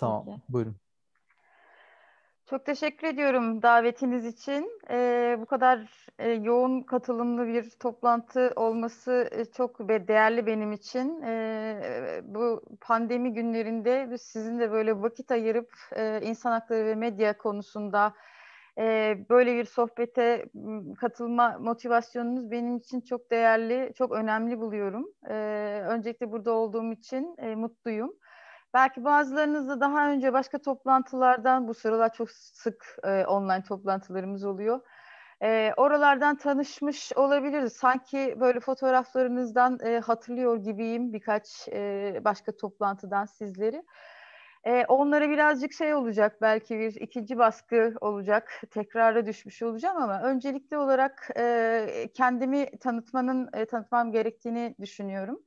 Tamam Peki. buyurun. Çok teşekkür ediyorum davetiniz için. Ee, bu kadar e, yoğun katılımlı bir toplantı olması e, çok be değerli benim için. E, bu pandemi günlerinde sizin de böyle vakit ayırıp e, insan hakları ve medya konusunda e, böyle bir sohbete katılma motivasyonunuz benim için çok değerli, çok önemli buluyorum. E, öncelikle burada olduğum için e, mutluyum. Belki bazılarınız da daha önce başka toplantılardan bu sıralar çok sık e, online toplantılarımız oluyor. E, oralardan tanışmış olabiliriz. Sanki böyle fotoğraflarınızdan e, hatırlıyor gibiyim birkaç e, başka toplantıdan sizleri. E, onlara birazcık şey olacak belki bir ikinci baskı olacak tekrara düşmüş olacağım ama öncelikli olarak e, kendimi tanıtmanın e, tanıtmam gerektiğini düşünüyorum.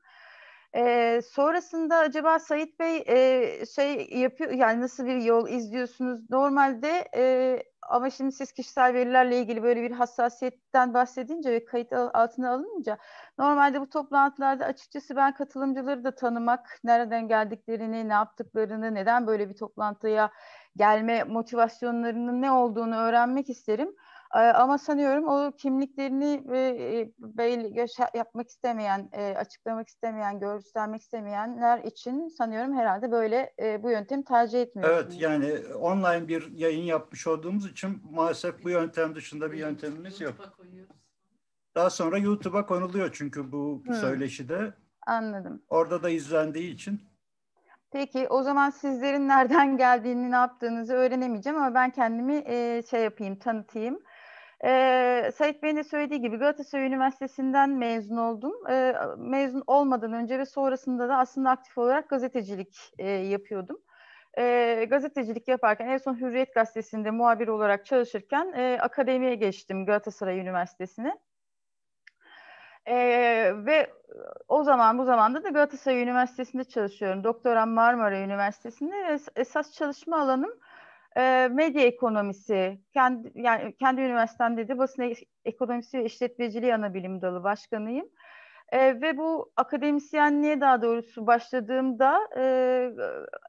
Ee, sonrasında acaba Sayit Bey e, şey yapıyor yani nasıl bir yol izliyorsunuz normalde e, ama şimdi siz kişisel verilerle ilgili böyle bir hassasiyetten bahsedince ve kayıt altına alınınca normalde bu toplantılarda açıkçası ben katılımcıları da tanımak, nereden geldiklerini, ne yaptıklarını, neden böyle bir toplantıya gelme motivasyonlarının ne olduğunu öğrenmek isterim. Ee, ama sanıyorum o kimliklerini e, e, belli yapmak istemeyen, e, açıklamak istemeyen, göstermek istemeyenler için sanıyorum herhalde böyle bu yöntem tercih etmiyor. Evet yani online bir yayın yapmış olduğumuz için maalesef bu yöntem dışında bir yöntemimiz yok. Daha sonra YouTube'a konuluyor çünkü bu hmm. söyleşide. Anladım. Orada da izlendiği için. Peki o zaman sizlerin nereden geldiğini ne yaptığınızı öğrenemeyeceğim ama ben kendimi e, şey yapayım tanıtayım. Ee, Sait Bey'in de söylediği gibi Galatasaray Üniversitesi'nden mezun oldum. Ee, mezun olmadan önce ve sonrasında da aslında aktif olarak gazetecilik e, yapıyordum. Ee, gazetecilik yaparken en son Hürriyet Gazetesi'nde muhabir olarak çalışırken e, akademiye geçtim Galatasaray Üniversitesi'ne. Ee, ve o zaman bu zamanda da Galatasaray Üniversitesi'nde çalışıyorum. Doktoram Marmara Üniversitesi'nde ve esas çalışma alanım e, medya ekonomisi, kendi, yani kendi üniversitemde de basın ekonomisi ve işletmeciliği ana bilim dalı başkanıyım. E, ve bu akademisyenliğe daha doğrusu başladığımda e,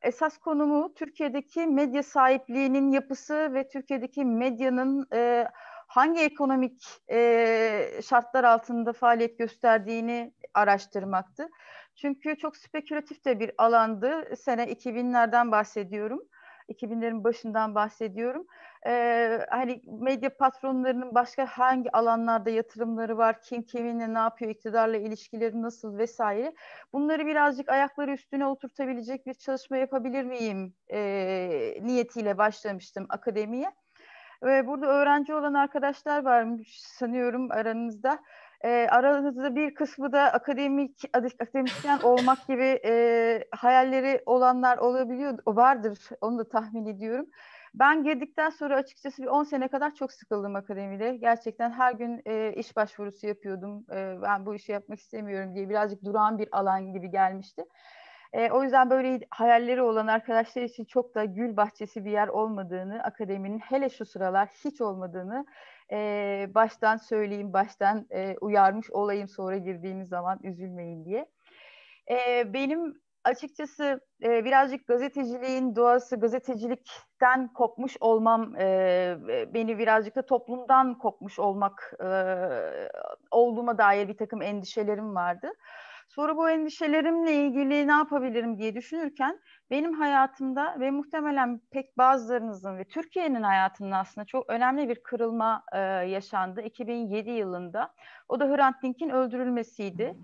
esas konumu Türkiye'deki medya sahipliğinin yapısı ve Türkiye'deki medyanın e, hangi ekonomik e, şartlar altında faaliyet gösterdiğini araştırmaktı. Çünkü çok spekülatif de bir alandı. Sene 2000'lerden bahsediyorum. 2000'lerin başından bahsediyorum. Ee, hani medya patronlarının başka hangi alanlarda yatırımları var, kim kiminle ne yapıyor, iktidarla ilişkileri nasıl vesaire. Bunları birazcık ayakları üstüne oturtabilecek bir çalışma yapabilir miyim e, niyetiyle başlamıştım akademiye. Ve burada öğrenci olan arkadaşlar var sanıyorum aranızda e, aranızda bir kısmı da akademik akademisyen olmak gibi e, hayalleri olanlar olabiliyor vardır onu da tahmin ediyorum. Ben girdikten sonra açıkçası bir 10 sene kadar çok sıkıldım akademide. Gerçekten her gün e, iş başvurusu yapıyordum. E, ben bu işi yapmak istemiyorum diye birazcık duran bir alan gibi gelmişti. E, o yüzden böyle hayalleri olan arkadaşlar için çok da gül bahçesi bir yer olmadığını, akademinin hele şu sıralar hiç olmadığını e, baştan söyleyeyim, baştan e, uyarmış olayım sonra girdiğiniz zaman üzülmeyin diye. E, benim açıkçası e, birazcık gazeteciliğin doğası, gazetecilikten kopmuş olmam e, e beni birazcık da toplumdan kopmuş olmak e, olduğuma dair bir takım endişelerim vardı. E, Sonra bu endişelerimle ilgili ne yapabilirim diye düşünürken benim hayatımda ve muhtemelen pek bazılarınızın ve Türkiye'nin hayatının aslında çok önemli bir kırılma e, yaşandı 2007 yılında. O da Hrant Dink'in öldürülmesiydi.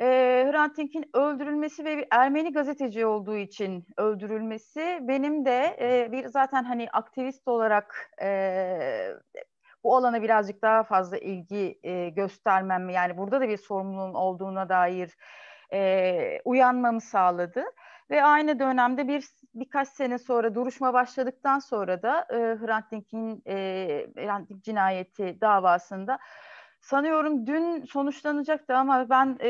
E, Hrant Dink'in öldürülmesi ve bir Ermeni gazeteci olduğu için öldürülmesi benim de e, bir zaten hani aktivist olarak e, bu alana birazcık daha fazla ilgi e, göstermem yani burada da bir sorumluluğun olduğuna dair e, uyanmamı sağladı. Ve aynı dönemde bir birkaç sene sonra duruşma başladıktan sonra da e, Hrant Dink'in e, Hrant Dink cinayeti davasında sanıyorum dün sonuçlanacaktı ama ben e,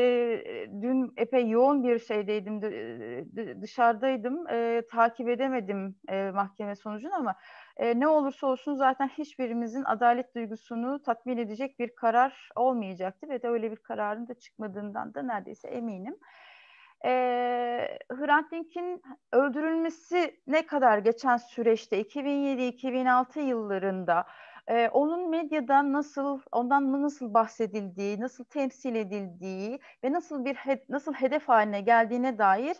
dün epey yoğun bir şeydeydim dışarıdaydım e, takip edemedim e, mahkeme sonucunu ama e, ne olursa olsun zaten hiçbirimizin adalet duygusunu tatmin edecek bir karar olmayacaktı ve de öyle bir kararın da çıkmadığından da neredeyse eminim. E, Hrant Dink'in öldürülmesi ne kadar geçen süreçte 2007-2006 yıllarında e, onun medyada nasıl, ondan nasıl bahsedildiği, nasıl temsil edildiği ve nasıl bir nasıl hedef haline geldiğine dair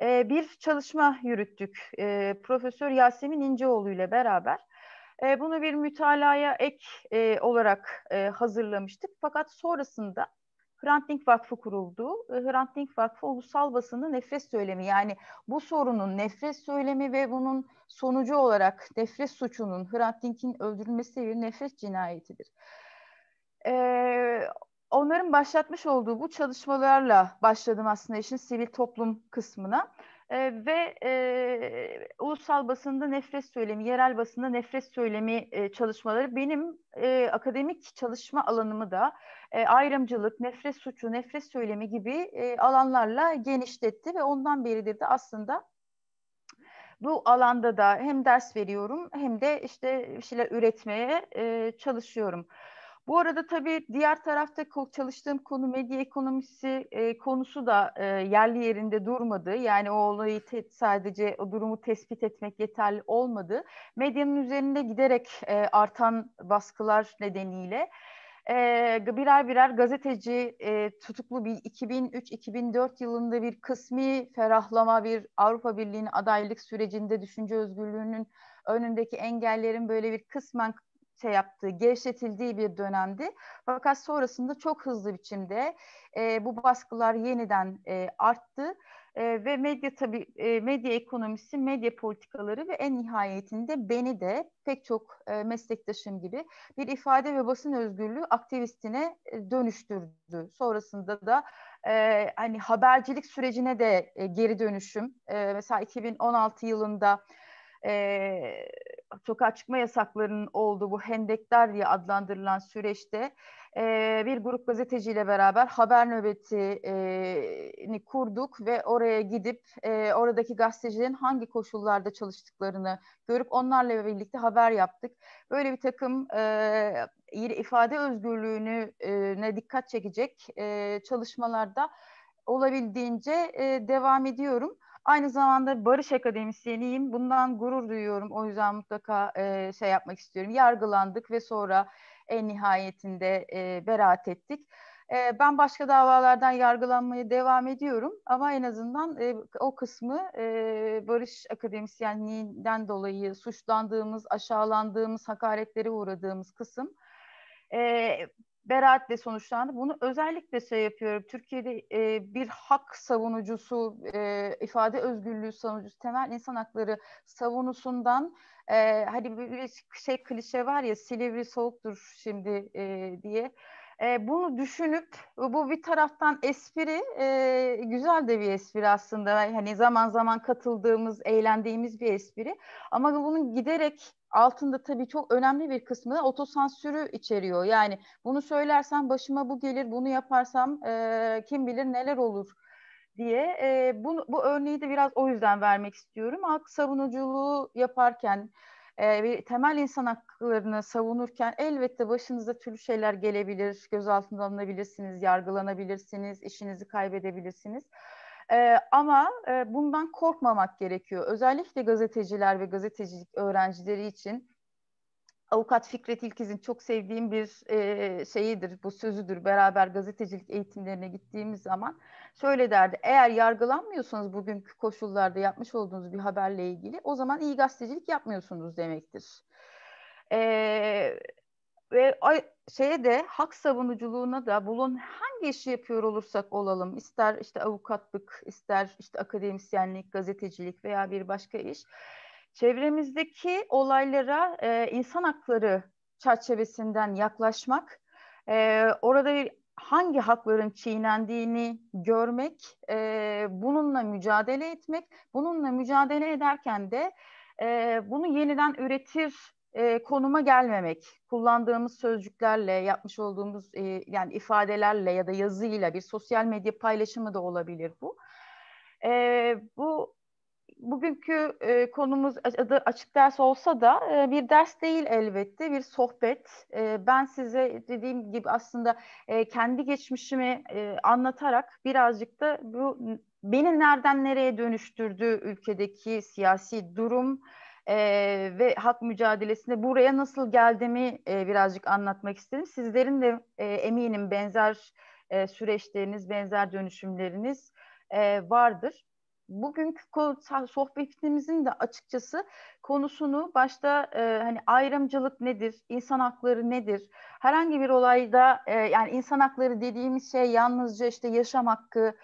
e, bir çalışma yürüttük e, Profesör Yasemin İnceoğlu ile beraber. E, bunu bir mütalaya ek e, olarak e, hazırlamıştık. Fakat sonrasında Hrant Dink Vakfı kuruldu. Hrant Dink Vakfı ulusal basını nefret söylemi yani bu sorunun nefret söylemi ve bunun sonucu olarak nefret suçunun Hrant Dink'in öldürülmesi bir nefret cinayetidir. Ee, onların başlatmış olduğu bu çalışmalarla başladım aslında işin sivil toplum kısmına. E, ve e, ulusal basında nefret söylemi, yerel basında nefret söylemi e, çalışmaları benim e, akademik çalışma alanımı da e, ayrımcılık, nefret suçu, nefret söylemi gibi e, alanlarla genişletti ve ondan beridir de aslında bu alanda da hem ders veriyorum hem de işte bir şeyler üretmeye e, çalışıyorum. Bu arada tabii diğer tarafta çalıştığım konu medya ekonomisi e, konusu da e, yerli yerinde durmadı. Yani o olayı te- sadece o durumu tespit etmek yeterli olmadı. Medyanın üzerinde giderek e, artan baskılar nedeniyle e, birer birer gazeteci e, tutuklu bir 2003-2004 yılında bir kısmi ferahlama bir Avrupa Birliği'nin adaylık sürecinde düşünce özgürlüğünün önündeki engellerin böyle bir kısmen şey yaptığı, gevşetildiği bir dönemdi. Fakat sonrasında çok hızlı biçimde e, bu baskılar yeniden e, arttı e, ve medya tabi e, medya ekonomisi, medya politikaları ve en nihayetinde beni de pek çok e, meslektaşım gibi bir ifade ve basın özgürlüğü aktivistine e, dönüştürdü. Sonrasında da e, hani habercilik sürecine de e, geri dönüşüm. E, mesela 2016 yılında e, sokağa çıkma yasaklarının olduğu bu hendekler diye adlandırılan süreçte e, bir grup gazeteciyle beraber haber nöbetini kurduk ve oraya gidip e, oradaki gazetecilerin hangi koşullarda çalıştıklarını görüp onlarla birlikte haber yaptık. Böyle bir takım e, ifade özgürlüğünü dikkat çekecek e, çalışmalarda olabildiğince e, devam ediyorum. Aynı zamanda Barış Akademisyeniyim. Bundan gurur duyuyorum. O yüzden mutlaka e, şey yapmak istiyorum. Yargılandık ve sonra en nihayetinde e, beraat ettik. E, ben başka davalardan yargılanmaya devam ediyorum ama en azından e, o kısmı e, Barış Akademisyenliğinden dolayı suçlandığımız, aşağılandığımız, hakaretlere uğradığımız kısım e, beraatle sonuçlandı. Bunu özellikle şey yapıyorum. Türkiye'de e, bir hak savunucusu, e, ifade özgürlüğü savunucusu, temel insan hakları savunusundan e, hani bir şey klişe var ya Silivri soğuktur şimdi e, diye. E, bunu düşünüp bu bir taraftan espri e, güzel de bir espri aslında. Hani zaman zaman katıldığımız, eğlendiğimiz bir espri. Ama bunun giderek altında tabii çok önemli bir kısmı da otosansürü içeriyor. Yani bunu söylersem başıma bu gelir, bunu yaparsam e, kim bilir neler olur diye. E, bu, bu örneği de biraz o yüzden vermek istiyorum. Hak savunuculuğu yaparken e, temel insan haklarını savunurken elbette başınıza türlü şeyler gelebilir, gözaltına alınabilirsiniz, yargılanabilirsiniz, işinizi kaybedebilirsiniz. E, ama e, bundan korkmamak gerekiyor. Özellikle gazeteciler ve gazetecilik öğrencileri için Avukat Fikret İlkiz'in çok sevdiğim bir e, şeyidir, bu sözüdür. Beraber gazetecilik eğitimlerine gittiğimiz zaman şöyle derdi. Eğer yargılanmıyorsanız bugünkü koşullarda yapmış olduğunuz bir haberle ilgili o zaman iyi gazetecilik yapmıyorsunuz demektir. E, ve şeye de hak savunuculuğuna da bulun hangi işi yapıyor olursak olalım ister işte avukatlık ister işte akademisyenlik gazetecilik veya bir başka iş çevremizdeki olaylara e, insan hakları çerçevesinden yaklaşmak, e, orada bir hangi hakların çiğnendiğini görmek, e, bununla mücadele etmek, bununla mücadele ederken de e, bunu yeniden üretir e, konuma gelmemek, kullandığımız sözcüklerle, yapmış olduğumuz e, yani ifadelerle ya da yazıyla bir sosyal medya paylaşımı da olabilir bu. E, bu bugünkü e, konumuz adı açık ders olsa da e, bir ders değil elbette, bir sohbet. E, ben size dediğim gibi aslında e, kendi geçmişimi e, anlatarak birazcık da bu beni nereden nereye dönüştürdüğü ülkedeki siyasi durum e, ve hak mücadelesinde buraya nasıl geldiğimi e, birazcık anlatmak istedim. Sizlerin de e, eminim benzer e, süreçleriniz, benzer dönüşümleriniz e, vardır bugünkü sohbetimizin de açıkçası konusunu başta e, hani ayrımcılık nedir, insan hakları nedir, herhangi bir olayda e, yani insan hakları dediğimiz şey yalnızca işte yaşam hakkı,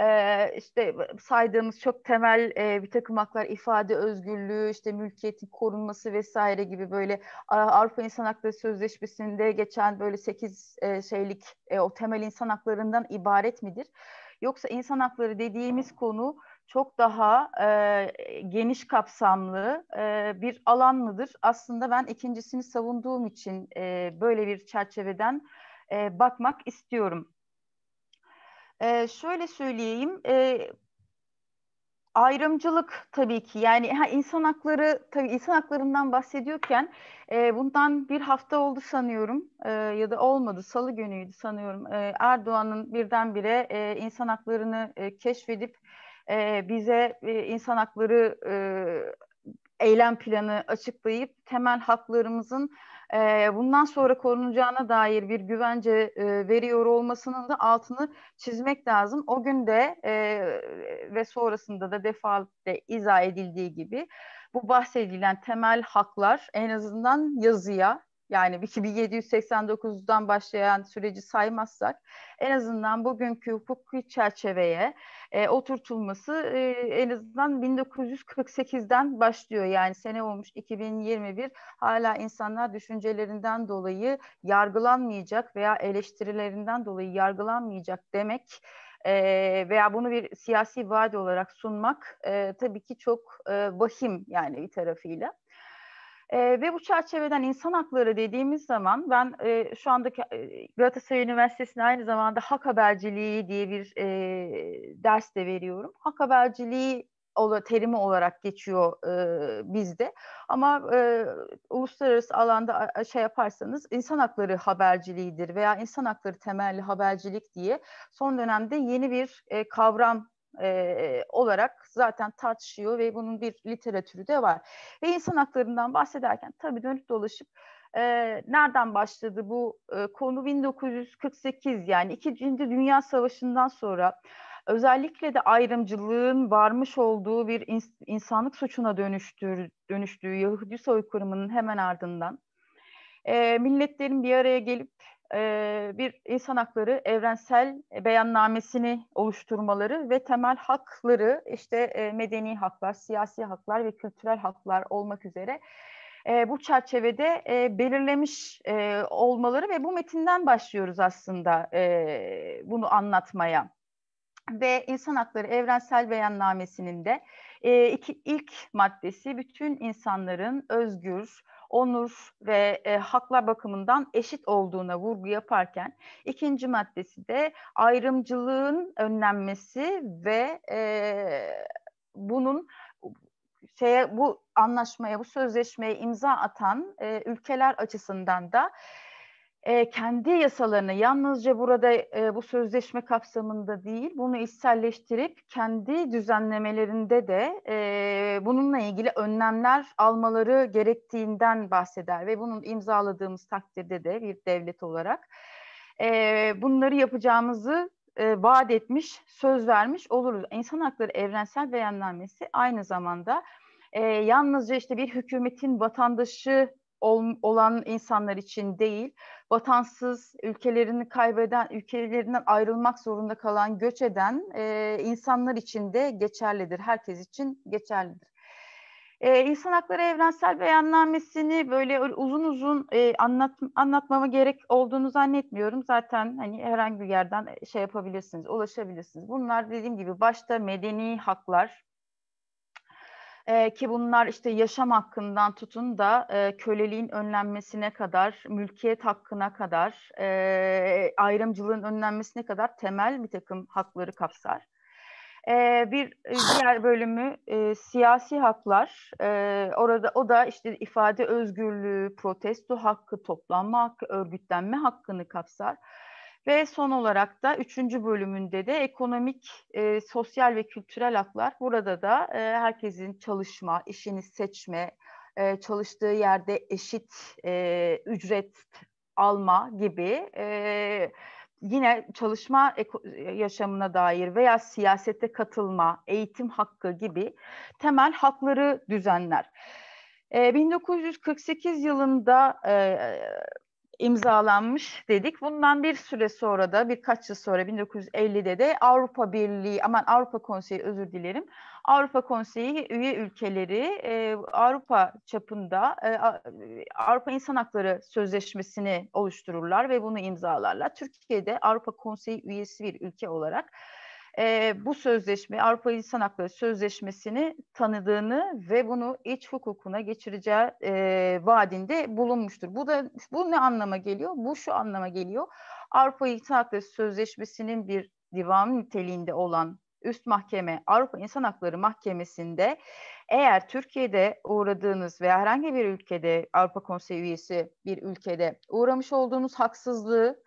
e, işte saydığımız çok temel e, bir takım haklar ifade özgürlüğü, işte mülkiyetin korunması vesaire gibi böyle Avrupa İnsan Hakları Sözleşmesi'nde geçen böyle sekiz e, şeylik e, o temel insan haklarından ibaret midir? Yoksa insan hakları dediğimiz konu çok daha e, geniş kapsamlı e, bir alan mıdır? Aslında ben ikincisini savunduğum için e, böyle bir çerçeveden e, bakmak istiyorum. E, şöyle söyleyeyim, e, ayrımcılık tabii ki yani ha, insan hakları tabii insan haklarından bahsediyorken e, bundan bir hafta oldu sanıyorum e, ya da olmadı salı günüydü sanıyorum e, Erdoğan'ın birdenbire e, insan haklarını e, keşfedip e, bize e, insan hakları e, eylem planı açıklayıp temel haklarımızın e, bundan sonra korunacağına dair bir güvence e, veriyor olmasının da altını çizmek lazım. O gün de e, ve sonrasında da defaatle izah edildiği gibi bu bahsedilen temel haklar en azından yazıya yani 2789'dan başlayan süreci saymazsak en azından bugünkü hukuki çerçeveye e, oturtulması e, en azından 1948'den başlıyor. Yani sene olmuş 2021 hala insanlar düşüncelerinden dolayı yargılanmayacak veya eleştirilerinden dolayı yargılanmayacak demek e, veya bunu bir siyasi vaat olarak sunmak e, tabii ki çok e, vahim yani bir tarafıyla. E, ve bu çerçeveden insan hakları dediğimiz zaman ben e, şu andaki e, Galatasaray Üniversitesi'nde aynı zamanda hak haberciliği diye bir e, ders de veriyorum. Hak haberciliği terimi olarak geçiyor e, bizde. Ama e, uluslararası alanda a, şey yaparsanız insan hakları haberciliğidir veya insan hakları temelli habercilik diye son dönemde yeni bir e, kavram e, olarak zaten tartışıyor ve bunun bir literatürü de var. Ve insan haklarından bahsederken tabii dönüp dolaşıp e, nereden başladı bu e, konu 1948 yani İkinci Dünya Savaşı'ndan sonra özellikle de ayrımcılığın varmış olduğu bir ins insanlık suçuna dönüştür, dönüştüğü Yahudi soykırımının hemen ardından e, milletlerin bir araya gelip bir insan hakları evrensel beyannamesini oluşturmaları ve temel hakları işte medeni haklar, siyasi haklar ve kültürel haklar olmak üzere bu çerçevede belirlemiş olmaları ve bu metinden başlıyoruz aslında bunu anlatmaya. Ve insan Hakları Evrensel Beyannamesi'nin de iki, ilk maddesi bütün insanların özgür, onur ve e, haklar bakımından eşit olduğuna vurgu yaparken ikinci maddesi de ayrımcılığın önlenmesi ve e, bunun şeye bu anlaşmaya bu sözleşmeye imza atan e, ülkeler açısından da e, kendi yasalarını yalnızca burada e, bu sözleşme kapsamında değil, bunu içselleştirip kendi düzenlemelerinde de e, bununla ilgili önlemler almaları gerektiğinden bahseder ve bunun imzaladığımız takdirde de bir devlet olarak e, bunları yapacağımızı e, vaat etmiş, söz vermiş oluruz. İnsan Hakları Evrensel Beyannamesi aynı zamanda e, yalnızca işte bir hükümetin vatandaşı ol, olan insanlar için değil, vatansız ülkelerini kaybeden, ülkelerinden ayrılmak zorunda kalan, göç eden e, insanlar için de geçerlidir. Herkes için geçerlidir. Ee, İnsan Hakları Evrensel Beyannamesini böyle uzun uzun e, anlat, anlatmama gerek olduğunu zannetmiyorum. Zaten hani herhangi bir yerden şey yapabilirsiniz, ulaşabilirsiniz. Bunlar dediğim gibi başta medeni haklar, e, ki bunlar işte yaşam hakkından tutun da e, köleliğin önlenmesine kadar, mülkiyet hakkına kadar, e, ayrımcılığın önlenmesine kadar temel bir takım hakları kapsar. E, bir diğer bölümü e, siyasi haklar. E, orada o da işte ifade özgürlüğü, protesto hakkı, toplanma hakkı, örgütlenme hakkını kapsar. Ve son olarak da üçüncü bölümünde de ekonomik, e, sosyal ve kültürel haklar. Burada da e, herkesin çalışma, işini seçme, e, çalıştığı yerde eşit e, ücret alma gibi e, yine çalışma yaşamına dair veya siyasete katılma, eğitim hakkı gibi temel hakları düzenler. E, 1948 yılında e, imzalanmış dedik. Bundan bir süre sonra da birkaç yıl sonra 1950'de de Avrupa Birliği aman Avrupa Konseyi özür dilerim. Avrupa Konseyi üye ülkeleri e, Avrupa çapında e, Avrupa İnsan Hakları Sözleşmesi'ni oluştururlar ve bunu imzalarlar. Türkiye'de Avrupa Konseyi üyesi bir ülke olarak e, bu sözleşme Avrupa İnsan Hakları Sözleşmesi'ni tanıdığını ve bunu iç hukukuna geçireceği e, vaadinde bulunmuştur. Bu da bu ne anlama geliyor? Bu şu anlama geliyor. Avrupa İnsan Hakları Sözleşmesi'nin bir divan niteliğinde olan üst mahkeme Avrupa İnsan Hakları Mahkemesi'nde eğer Türkiye'de uğradığınız veya herhangi bir ülkede Avrupa Konseyi üyesi bir ülkede uğramış olduğunuz haksızlığı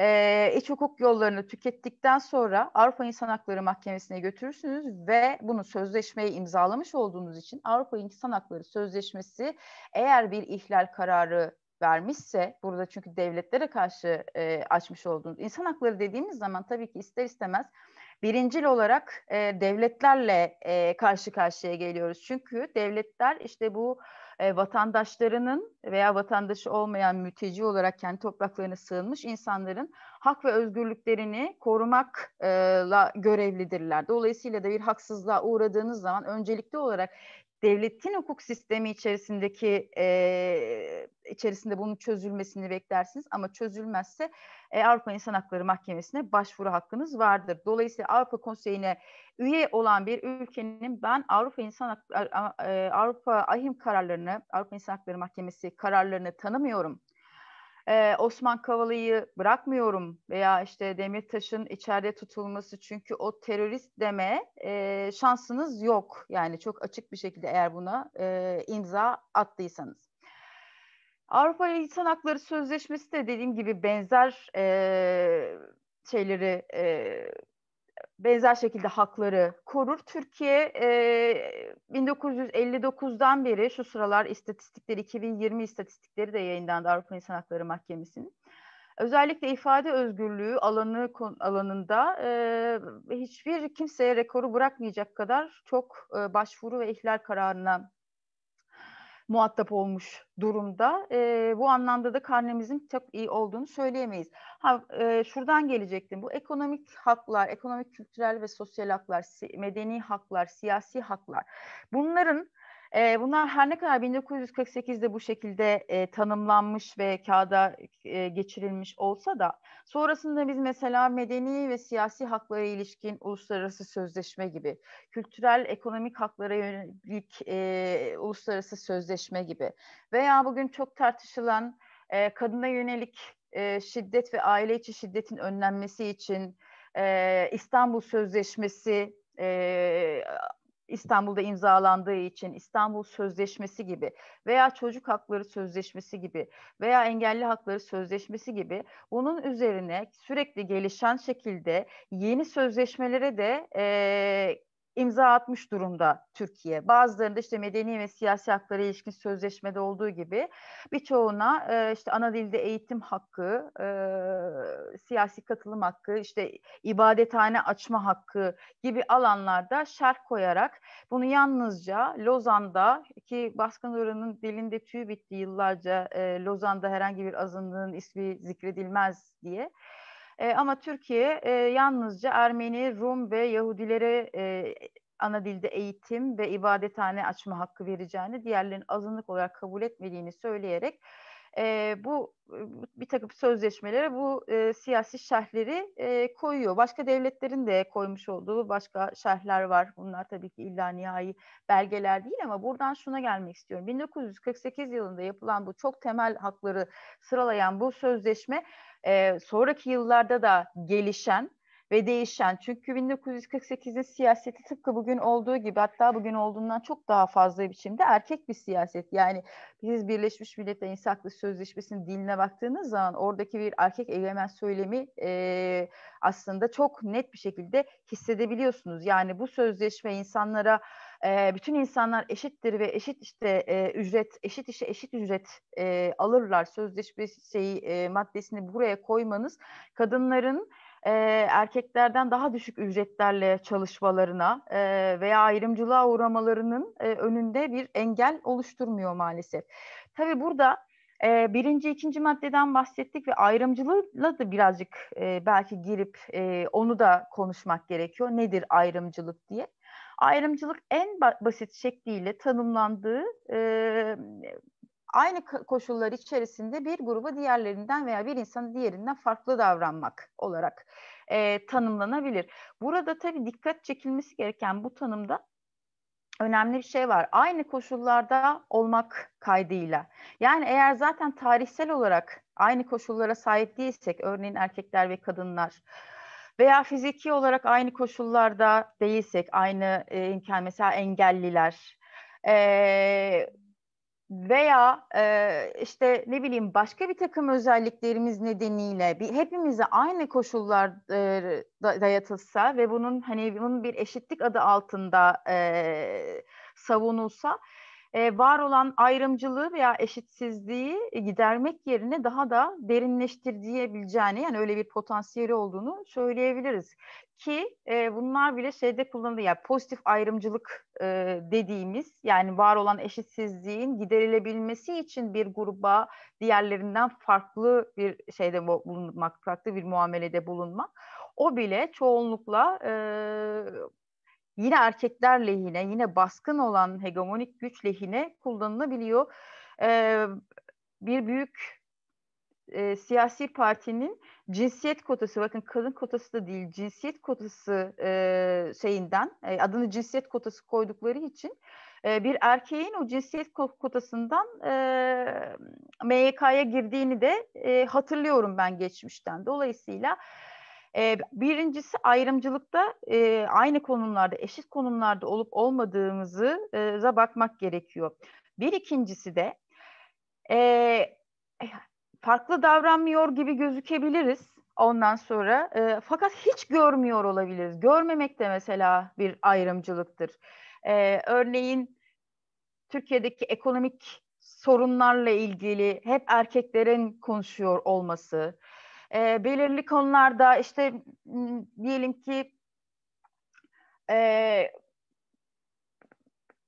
e, iç hukuk yollarını tükettikten sonra Avrupa İnsan Hakları Mahkemesi'ne götürürsünüz ve bunu sözleşmeyi imzalamış olduğunuz için Avrupa İnsan Hakları Sözleşmesi eğer bir ihlal kararı vermişse burada çünkü devletlere karşı e, açmış olduğunuz insan hakları dediğimiz zaman tabii ki ister istemez birincil olarak e, devletlerle e, karşı karşıya geliyoruz. Çünkü devletler işte bu e, vatandaşlarının veya vatandaşı olmayan mülteci olarak kendi topraklarına sığınmış insanların hak ve özgürlüklerini korumakla e, görevlidirler. Dolayısıyla da bir haksızlığa uğradığınız zaman öncelikli olarak devletin hukuk sistemi içerisindeki e, içerisinde bunun çözülmesini beklersiniz ama çözülmezse e, Avrupa İnsan Hakları Mahkemesi'ne başvuru hakkınız vardır. Dolayısıyla Avrupa Konseyi'ne üye olan bir ülkenin ben Avrupa İnsan Hakları, e, Avrupa ahim kararlarını, Avrupa İnsan Hakları Mahkemesi kararlarını tanımıyorum e, Osman Kavala'yı bırakmıyorum veya işte Demirtaş'ın içeride tutulması çünkü o terörist deme e, şansınız yok. Yani çok açık bir şekilde eğer buna e, imza attıysanız. Avrupa İnsan Hakları Sözleşmesi de dediğim gibi benzer e, şeyleri e, benzer şekilde hakları korur. Türkiye e, 1959'dan beri şu sıralar istatistikleri 2020 istatistikleri de yayınlandı Avrupa İnsan Hakları Mahkemesi'nin. Özellikle ifade özgürlüğü alanı alanında e, hiçbir kimseye rekoru bırakmayacak kadar çok e, başvuru ve ihlal kararına muhatap olmuş durumda. E, bu anlamda da karnemizin çok iyi olduğunu söyleyemeyiz. Ha, e, şuradan gelecektim. Bu ekonomik haklar, ekonomik, kültürel ve sosyal haklar, si medeni haklar, siyasi haklar. Bunların e, bunlar her ne kadar 1948'de bu şekilde e, tanımlanmış ve kağıda e, geçirilmiş olsa da sonrasında biz mesela medeni ve siyasi haklara ilişkin uluslararası sözleşme gibi, kültürel ekonomik haklara yönelik e, uluslararası sözleşme gibi veya bugün çok tartışılan e, kadına yönelik e, şiddet ve aile içi şiddetin önlenmesi için e, İstanbul Sözleşmesi e, İstanbul'da imzalandığı için İstanbul Sözleşmesi gibi veya Çocuk Hakları Sözleşmesi gibi veya Engelli Hakları Sözleşmesi gibi bunun üzerine sürekli gelişen şekilde yeni sözleşmelere de e, imza atmış durumda Türkiye. Bazılarında işte medeni ve siyasi haklara ilişkin sözleşmede olduğu gibi birçoğuna e, işte ana dilde eğitim hakkı, e, siyasi katılım hakkı, işte ibadethane açma hakkı gibi alanlarda şart koyarak bunu yalnızca Lozan'da ki baskın oranın dilinde tüy bitti yıllarca e, Lozan'da herhangi bir azınlığın ismi zikredilmez diye e, ama Türkiye e, yalnızca Ermeni, Rum ve Yahudilere e, ana dilde eğitim ve ibadethane açma hakkı vereceğini, diğerlerini azınlık olarak kabul etmediğini söyleyerek e, bu e, bir takım sözleşmelere bu e, siyasi şerhleri e, koyuyor. Başka devletlerin de koymuş olduğu başka şerhler var. Bunlar tabii ki illa nihai belgeler değil ama buradan şuna gelmek istiyorum. 1948 yılında yapılan bu çok temel hakları sıralayan bu sözleşme e, sonraki yıllarda da gelişen ve değişen. Çünkü 1948'in siyaseti tıpkı bugün olduğu gibi hatta bugün olduğundan çok daha fazla biçimde erkek bir siyaset. Yani biz Birleşmiş Milletler İnsan Hakları Sözleşmesi'nin diline baktığınız zaman oradaki bir erkek egemen söylemi e, aslında çok net bir şekilde hissedebiliyorsunuz. Yani bu sözleşme insanlara e, bütün insanlar eşittir ve eşit işte e, ücret, eşit işe eşit ücret e, alırlar sözleşme şeyi e, maddesini buraya koymanız kadınların e, erkeklerden daha düşük ücretlerle çalışmalarına e, veya ayrımcılığa uğramalarının e, önünde bir engel oluşturmuyor maalesef. Tabi burada e, birinci, ikinci maddeden bahsettik ve ayrımcılıkla da birazcık e, belki girip e, onu da konuşmak gerekiyor. Nedir ayrımcılık diye ayrımcılık en basit şekliyle tanımlandığı e, aynı koşullar içerisinde bir gruba diğerlerinden veya bir insanı diğerinden farklı davranmak olarak e, tanımlanabilir. Burada tabii dikkat çekilmesi gereken bu tanımda önemli bir şey var. Aynı koşullarda olmak kaydıyla. Yani eğer zaten tarihsel olarak aynı koşullara sahip değilsek, örneğin erkekler ve kadınlar, veya fiziki olarak aynı koşullarda değilsek, aynı e, imkan mesela engelliler e, veya e, işte ne bileyim başka bir takım özelliklerimiz nedeniyle bir, hepimize aynı koşullar e, dayatılsa ve bunun hani bunun bir eşitlik adı altında e, savunulsa e, var olan ayrımcılığı veya eşitsizliği gidermek yerine daha da derinleştirdiğebileceğini yani öyle bir potansiyeli olduğunu söyleyebiliriz. Ki e, bunlar bile şeyde kullanılıyor. Yani pozitif ayrımcılık e, dediğimiz yani var olan eşitsizliğin giderilebilmesi için bir gruba diğerlerinden farklı bir şeyde bulunmak, farklı bir muamelede bulunmak o bile çoğunlukla e, yine erkekler lehine, yine baskın olan hegemonik güç lehine kullanılabiliyor. Ee, bir büyük e, siyasi partinin cinsiyet kotası, bakın kadın kotası da değil, cinsiyet kotası e, şeyinden, e, adını cinsiyet kotası koydukları için e, bir erkeğin o cinsiyet kotasından e, MYK'ya girdiğini de e, hatırlıyorum ben geçmişten. Dolayısıyla birincisi ayrımcılıkta aynı konumlarda, eşit konumlarda olup olmadığımızıza bakmak gerekiyor. Bir ikincisi de eh, farklı davranmıyor gibi gözükebiliriz ondan sonra fakat hiç görmüyor olabiliriz. Görmemek de mesela bir ayrımcılıktır. örneğin Türkiye'deki ekonomik sorunlarla ilgili hep erkeklerin konuşuyor olması, e, belirli konularda işte diyelim ki e,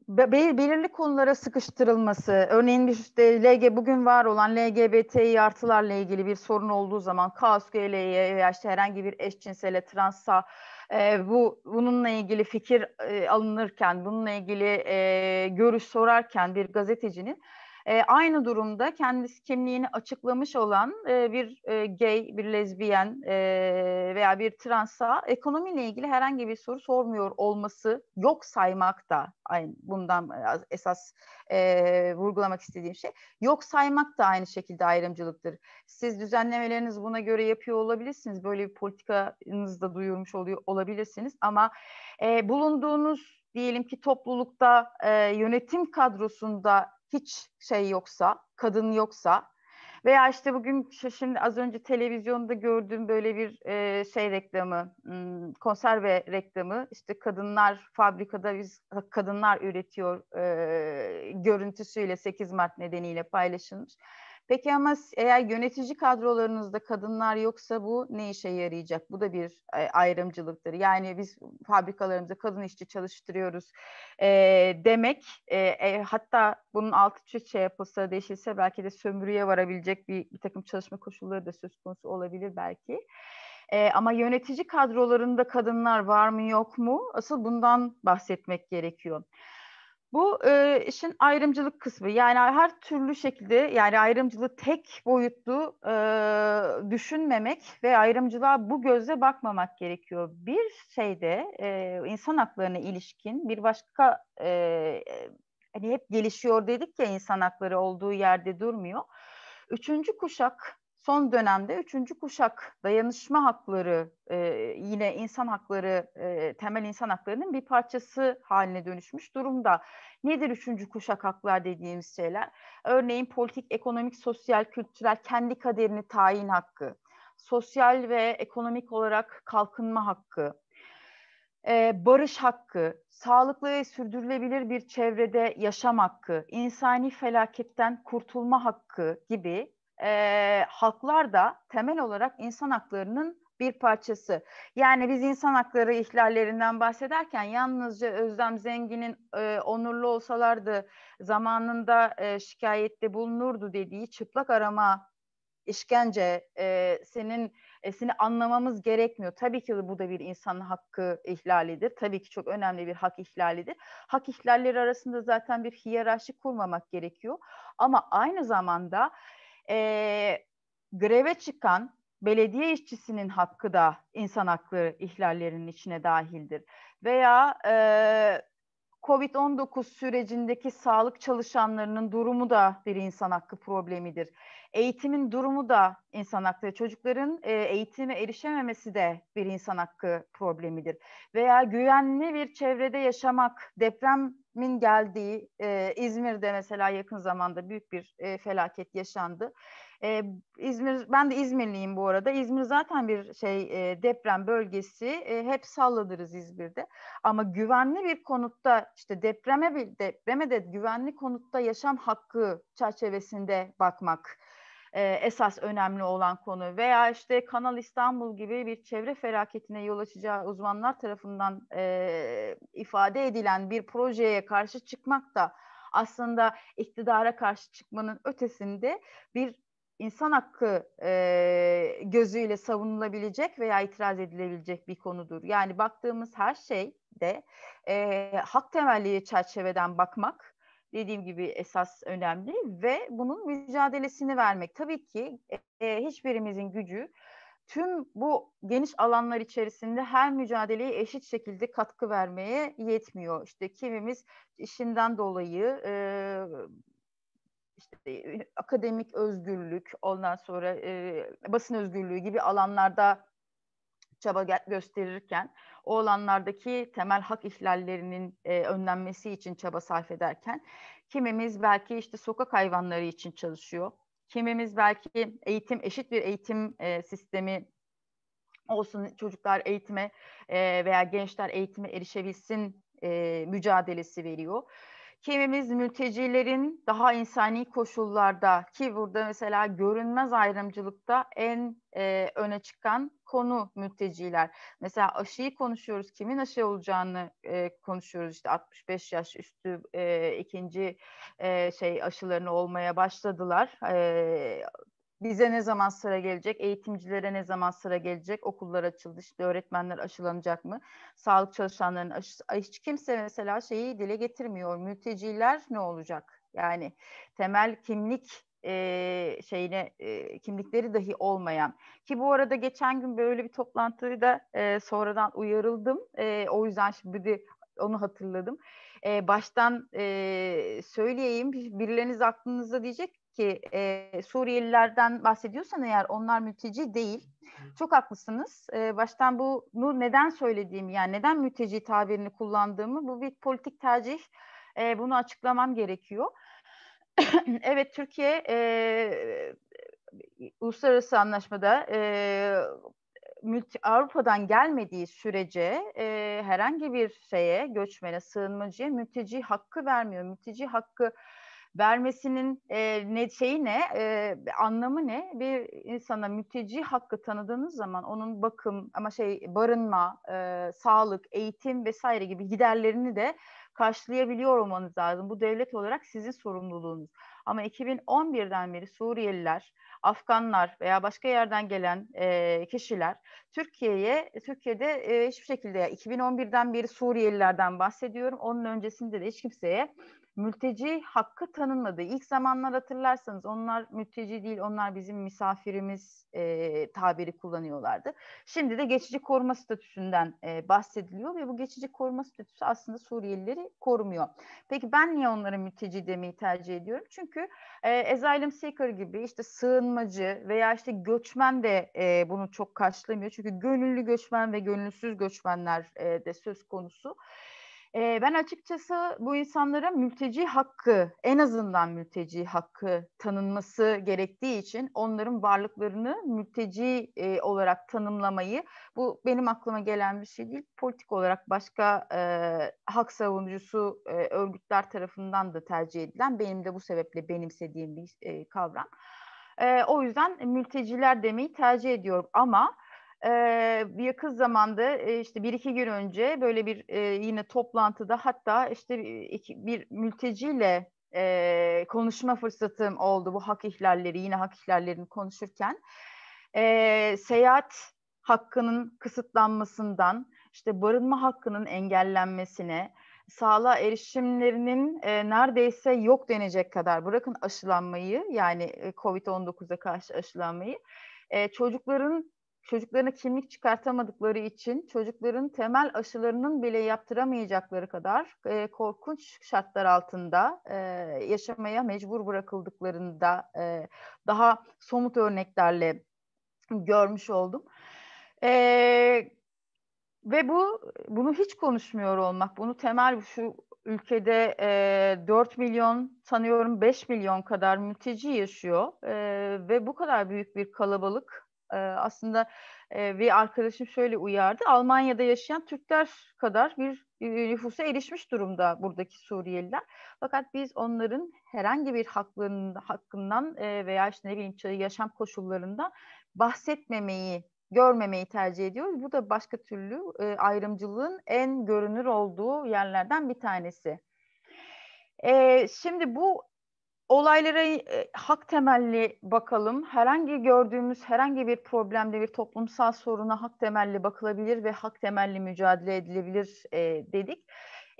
belirli konulara sıkıştırılması, örneğin bir işte LG bugün var olan LGBTİ artılarla ilgili bir sorun olduğu zaman KSGL'ye veya işte herhangi bir eşcinsele, transa e, bu bununla ilgili fikir e, alınırken, bununla ilgili e, görüş sorarken bir gazetecinin e, aynı durumda kendisi kimliğini açıklamış olan e, bir e, gay, bir lezbiyen e, veya bir transa ekonomiyle ilgili herhangi bir soru sormuyor olması yok saymak da aynı bundan esas e, vurgulamak istediğim şey yok saymak da aynı şekilde ayrımcılıktır. Siz düzenlemeleriniz buna göre yapıyor olabilirsiniz. Böyle bir politikanızı da duyurmuş oluyor olabilirsiniz ama e, bulunduğunuz diyelim ki toplulukta e, yönetim kadrosunda hiç şey yoksa, kadın yoksa veya işte bugün şimdi az önce televizyonda gördüğüm böyle bir e, şey reklamı, hmm, konserve reklamı işte kadınlar fabrikada biz kadınlar üretiyor e, görüntüsüyle 8 Mart nedeniyle paylaşılmış. Peki ama eğer yönetici kadrolarınızda kadınlar yoksa bu ne işe yarayacak? Bu da bir e, ayrımcılıktır. Yani biz fabrikalarımızda kadın işçi çalıştırıyoruz e, demek e, e, hatta bunun altı şey yapılsa değişilse belki de sömürüye varabilecek bir, bir takım çalışma koşulları da söz konusu olabilir belki. E, ama yönetici kadrolarında kadınlar var mı yok mu? Asıl bundan bahsetmek gerekiyor. Bu e, işin ayrımcılık kısmı. Yani her türlü şekilde yani ayrımcılığı tek boyutlu e, düşünmemek ve ayrımcılığa bu gözle bakmamak gerekiyor. Bir şeyde e, insan haklarına ilişkin bir başka e, hani hep gelişiyor dedik ya insan hakları olduğu yerde durmuyor. Üçüncü kuşak son dönemde üçüncü kuşak dayanışma hakları e, yine insan hakları e, temel insan haklarının bir parçası haline dönüşmüş durumda. Nedir üçüncü kuşak haklar dediğimiz şeyler? Örneğin politik, ekonomik, sosyal, kültürel kendi kaderini tayin hakkı, sosyal ve ekonomik olarak kalkınma hakkı, e, barış hakkı, sağlıklı ve sürdürülebilir bir çevrede yaşam hakkı, insani felaketten kurtulma hakkı gibi e, halklar da temel olarak insan haklarının bir parçası. Yani biz insan hakları ihlallerinden bahsederken yalnızca Özlem Zengin'in e, onurlu olsalardı zamanında e, şikayette bulunurdu dediği çıplak arama, işkence, e, senin e, seni anlamamız gerekmiyor. Tabii ki bu da bir insan hakkı ihlalidir. Tabii ki çok önemli bir hak ihlalidir. Hak ihlalleri arasında zaten bir hiyerarşi kurmamak gerekiyor. Ama aynı zamanda e, greve çıkan belediye işçisinin hakkı da insan hakları ihlallerinin içine dahildir. Veya e, COVID-19 sürecindeki sağlık çalışanlarının durumu da bir insan hakkı problemidir. Eğitimin durumu da insan hakkı. Çocukların e, eğitime erişememesi de bir insan hakkı problemidir. Veya güvenli bir çevrede yaşamak, deprem min geldiği e, İzmir'de mesela yakın zamanda büyük bir e, felaket yaşandı. E, İzmir, ben de İzmirliyim bu arada. İzmir zaten bir şey e, deprem bölgesi. E, hep salladırız İzmir'de. Ama güvenli bir konutta işte depreme bir depreme de güvenli konutta yaşam hakkı çerçevesinde bakmak e, esas önemli olan konu veya işte Kanal İstanbul gibi bir çevre felaketine yol açacağı uzmanlar tarafından e, ifade edilen bir projeye karşı çıkmak da aslında iktidara karşı çıkmanın ötesinde bir insan hakkı e, gözüyle savunulabilecek veya itiraz edilebilecek bir konudur. Yani baktığımız her şey de e, hak temelli çerçeveden bakmak dediğim gibi esas önemli ve bunun mücadelesini vermek. Tabii ki e, hiçbirimizin gücü tüm bu geniş alanlar içerisinde her mücadeleyi eşit şekilde katkı vermeye yetmiyor. İşte kimimiz işinden dolayı e, işte e, akademik özgürlük, ondan sonra e, basın özgürlüğü gibi alanlarda çaba gösterirken o alanlardaki temel hak ihlallerinin e, önlenmesi için çaba sarf ederken kimimiz belki işte sokak hayvanları için çalışıyor. Kimimiz belki eğitim eşit bir eğitim e, sistemi olsun çocuklar eğitime e, veya gençler eğitime erişebilsin e, mücadelesi veriyor. Kimimiz mültecilerin daha insani koşullarda ki burada mesela görünmez ayrımcılıkta en e, öne çıkan konu mülteciler. Mesela aşıyı konuşuyoruz. Kimin aşı olacağını e, konuşuyoruz. İşte 65 yaş üstü e, ikinci e, şey aşılarını olmaya başladılar. E, bize ne zaman sıra gelecek, eğitimcilere ne zaman sıra gelecek, okullar açıldı, İşte öğretmenler aşılanacak mı, sağlık çalışanlarının aşısı, hiç kimse mesela şeyi dile getirmiyor, mülteciler ne olacak? Yani temel kimlik e, şeyine e, kimlikleri dahi olmayan ki bu arada geçen gün böyle bir toplantıda e, sonradan uyarıldım e, o yüzden şimdi de onu hatırladım e, baştan e, söyleyeyim birileriniz aklınızda diyecek ki e, Suriyelilerden bahsediyorsan eğer onlar mülteci değil. Çok haklısınız. E, baştan bunu neden söylediğim yani neden mülteci tabirini kullandığımı bu bir politik tercih. E, bunu açıklamam gerekiyor. evet Türkiye e, uluslararası anlaşmada e, multi, Avrupa'dan gelmediği sürece e, herhangi bir şeye göçmene, sığınmacıya mülteci hakkı vermiyor. Mülteci hakkı vermesinin e, ne şeyi ne e, anlamı ne bir insana mülteci hakkı tanıdığınız zaman onun bakım ama şey barınma e, sağlık eğitim vesaire gibi giderlerini de karşılayabiliyor olmanız lazım. Bu devlet olarak sizin sorumluluğunuz. Ama 2011'den beri Suriyeliler, Afganlar veya başka yerden gelen e, kişiler Türkiye'ye, Türkiye'de e, hiçbir şekilde 2011'den beri Suriyelilerden bahsediyorum. Onun öncesinde de hiç kimseye mülteci hakkı tanınmadı. İlk zamanlar hatırlarsanız onlar mülteci değil, onlar bizim misafirimiz e, tabiri kullanıyorlardı. Şimdi de geçici koruma statüsünden e, bahsediliyor ve bu geçici koruma statüsü aslında Suriyelileri korumuyor. Peki ben niye onları mülteci demeyi tercih ediyorum? Çünkü e, asylum seeker gibi işte sığınmacı veya işte göçmen de e, bunu çok karşılamıyor. Çünkü gönüllü göçmen ve gönülsüz göçmenler e, de söz konusu. E, ben açıkçası bu insanlara mülteci hakkı, en azından mülteci hakkı tanınması gerektiği için onların varlıklarını mülteci e, olarak tanımlamayı, bu benim aklıma gelen bir şey değil, politik olarak başka e, hak savunucusu e, örgütler tarafından da tercih edilen, benim de bu sebeple benimsediğim bir e, kavram. E, o yüzden mülteciler demeyi tercih ediyorum ama e, yakın zamanda e, işte bir iki gün önce böyle bir e, yine toplantıda hatta işte iki, bir mülteciyle e, konuşma fırsatım oldu bu hak ihlalleri yine hak ihlallerini konuşurken e, seyahat hakkının kısıtlanmasından işte barınma hakkının engellenmesine sağlığa erişimlerinin e, neredeyse yok denecek kadar bırakın aşılanmayı yani COVID-19'a karşı aşılanmayı e, çocukların çocuklarına kimlik çıkartamadıkları için çocukların temel aşılarının bile yaptıramayacakları kadar e, korkunç şartlar altında e, yaşamaya mecbur bırakıldıklarında e, daha somut örneklerle görmüş oldum. E, ve bu bunu hiç konuşmuyor olmak, bunu temel şu ülkede e, 4 milyon sanıyorum 5 milyon kadar mülteci yaşıyor e, ve bu kadar büyük bir kalabalık ee, aslında e, bir arkadaşım şöyle uyardı. Almanya'da yaşayan Türkler kadar bir e, nüfusa erişmiş durumda buradaki Suriyeliler. Fakat biz onların herhangi bir hakkın, hakkından e, veya işte ne bileyim yaşam koşullarından bahsetmemeyi görmemeyi tercih ediyoruz. Bu da başka türlü ayrımcılığın en görünür olduğu yerlerden bir tanesi. E, şimdi bu olaylara e, hak temelli bakalım. Herhangi gördüğümüz herhangi bir problemde bir toplumsal soruna hak temelli bakılabilir ve hak temelli mücadele edilebilir e, dedik.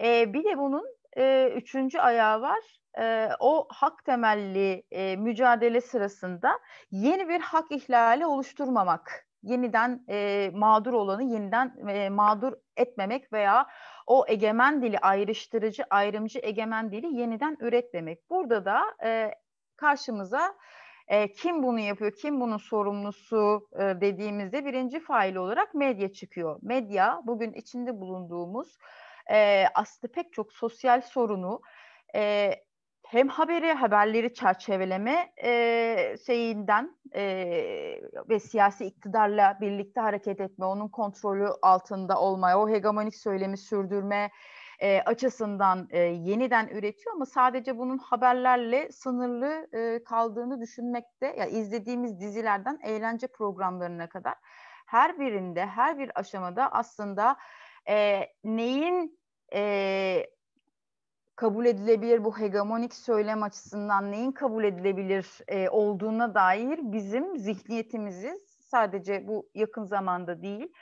E, bir de bunun e, üçüncü ayağı var. E, o hak temelli e, mücadele sırasında yeni bir hak ihlali oluşturmamak yeniden e, mağdur olanı yeniden e, mağdur etmemek veya o egemen dili ayrıştırıcı, ayrımcı egemen dili yeniden üretmemek. Burada da e, karşımıza e, kim bunu yapıyor, kim bunun sorumlusu e, dediğimizde birinci fail olarak medya çıkıyor. Medya bugün içinde bulunduğumuz e, aslında pek çok sosyal sorunu e, hem haberi, haberleri çerçeveleme e, şeyinden e, ve siyasi iktidarla birlikte hareket etme, onun kontrolü altında olmaya, o hegemonik söylemi sürdürme e, açısından e, yeniden üretiyor ama sadece bunun haberlerle sınırlı e, kaldığını düşünmekte, ya yani izlediğimiz dizilerden eğlence programlarına kadar her birinde, her bir aşamada aslında e, neyin e, kabul edilebilir bu hegemonik söylem açısından neyin kabul edilebilir e, olduğuna dair bizim zihniyetimizi sadece bu yakın zamanda değil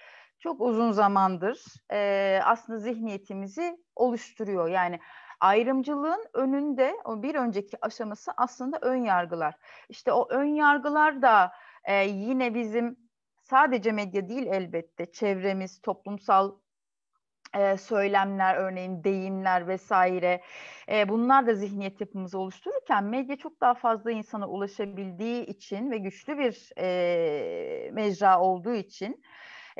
çok uzun zamandır e, aslında zihniyetimizi oluşturuyor. Yani ayrımcılığın önünde o bir önceki aşaması aslında ön yargılar. İşte o ön yargılar da e, yine bizim sadece medya değil elbette çevremiz, toplumsal e, söylemler örneğin deyimler vesaire e, bunlar da zihniyet yapımızı oluştururken medya çok daha fazla insana ulaşabildiği için ve güçlü bir e, mecra olduğu için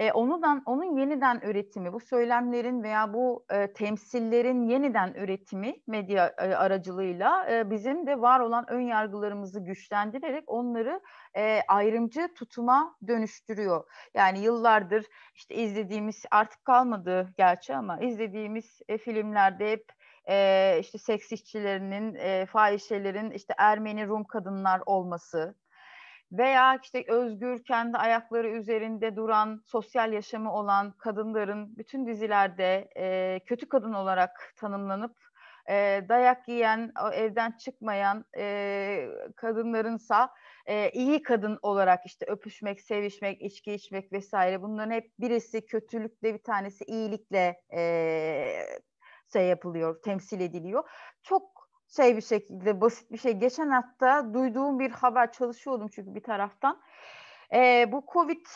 e, onundan onun yeniden üretimi, bu söylemlerin veya bu e, temsillerin yeniden üretimi medya e, aracılığıyla e, bizim de var olan ön yargılarımızı güçlendirerek onları e, ayrımcı tutuma dönüştürüyor. Yani yıllardır işte izlediğimiz artık kalmadı gerçi ama izlediğimiz e, filmlerde hep e, işte seks işçilerinin, e, fahişelerin işte Ermeni Rum kadınlar olması veya işte özgür kendi ayakları üzerinde duran sosyal yaşamı olan kadınların bütün dizilerde e, kötü kadın olarak tanımlanıp e, dayak yiyen evden çıkmayan e, kadınlarınsa e, iyi kadın olarak işte öpüşmek sevişmek içki içmek vesaire bunların hep birisi kötülükle bir tanesi iyilikle e, şey yapılıyor temsil ediliyor çok şey bir şekilde basit bir şey. Geçen hafta duyduğum bir haber çalışıyordum çünkü bir taraftan. E, bu Covid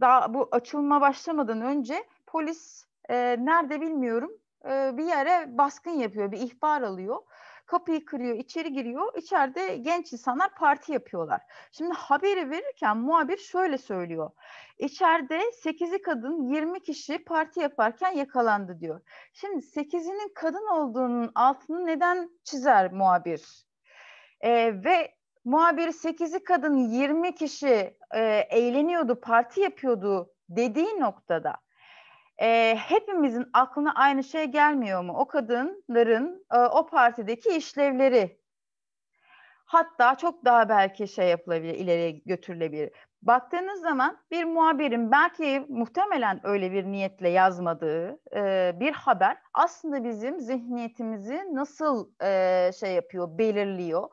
daha bu açılma başlamadan önce polis e, nerede bilmiyorum e, bir yere baskın yapıyor, bir ihbar alıyor. Kapıyı kırıyor, içeri giriyor. İçeride genç insanlar parti yapıyorlar. Şimdi haberi verirken muhabir şöyle söylüyor. İçeride 8'i kadın 20 kişi parti yaparken yakalandı diyor. Şimdi 8'inin kadın olduğunun altını neden çizer muhabir? Ee, ve muhabir 8'i kadın 20 kişi e, eğleniyordu, parti yapıyordu dediği noktada e, hepimizin aklına aynı şey gelmiyor mu? O kadınların e, o partideki işlevleri hatta çok daha belki şey yapılabilir, ileriye götürülebilir. Baktığınız zaman bir muhabirin belki muhtemelen öyle bir niyetle yazmadığı e, bir haber aslında bizim zihniyetimizi nasıl e, şey yapıyor, belirliyor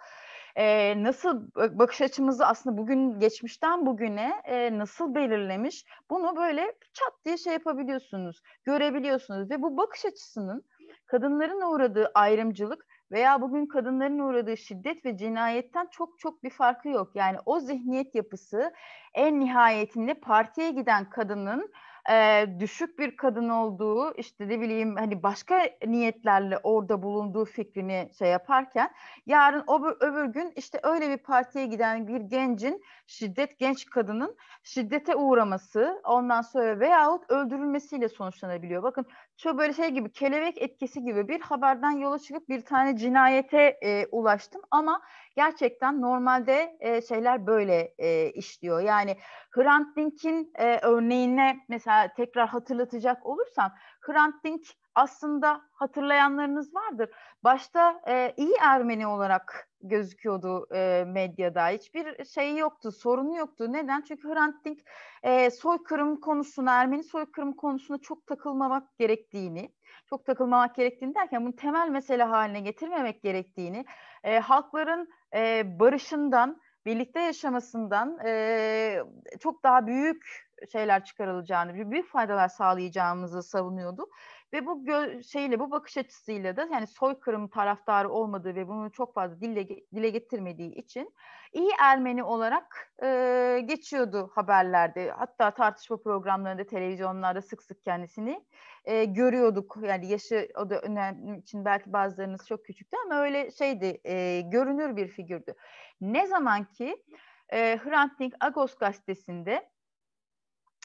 e, nasıl bakış açımızı aslında bugün geçmişten bugüne e, nasıl belirlemiş bunu böyle çat diye şey yapabiliyorsunuz, görebiliyorsunuz ve bu bakış açısının kadınların uğradığı ayrımcılık veya bugün kadınların uğradığı şiddet ve cinayetten çok çok bir farkı yok. Yani o zihniyet yapısı en nihayetinde partiye giden kadının e, düşük bir kadın olduğu işte ne bileyim hani başka niyetlerle orada bulunduğu fikrini şey yaparken yarın o öbür gün işte öyle bir partiye giden bir gencin şiddet genç kadının şiddete uğraması ondan sonra veyahut öldürülmesiyle sonuçlanabiliyor. Bakın şu böyle şey gibi kelebek etkisi gibi bir haberden yola çıkıp bir tane cinayete e, ulaştım ama gerçekten normalde e, şeyler böyle e, işliyor. Yani Hrant Dink'in e, örneğine mesela tekrar hatırlatacak olursam Hrant Dink aslında hatırlayanlarınız vardır. Başta e, iyi Ermeni olarak gözüküyordu e, medyada. Hiçbir şey yoktu, sorunu yoktu. Neden? Çünkü Hrant Dink e, soykırım konusuna, Ermeni soykırım konusuna çok takılmamak gerektiğini, çok takılmamak gerektiğini derken bunu temel mesele haline getirmemek gerektiğini, e, halkların e, barışından, birlikte yaşamasından e, çok daha büyük şeyler çıkarılacağını, büyük faydalar sağlayacağımızı savunuyordu. Ve bu gö- şeyle bu bakış açısıyla da yani soykırım taraftarı olmadığı ve bunu çok fazla dile, dile getirmediği için iyi Ermeni olarak e, geçiyordu haberlerde. Hatta tartışma programlarında, televizyonlarda sık sık kendisini e, görüyorduk. Yani yaşı o da önemli için belki bazılarınız çok küçüktü ama öyle şeydi, e, görünür bir figürdü. Ne zaman ki e, Hrant Dink Agos gazetesinde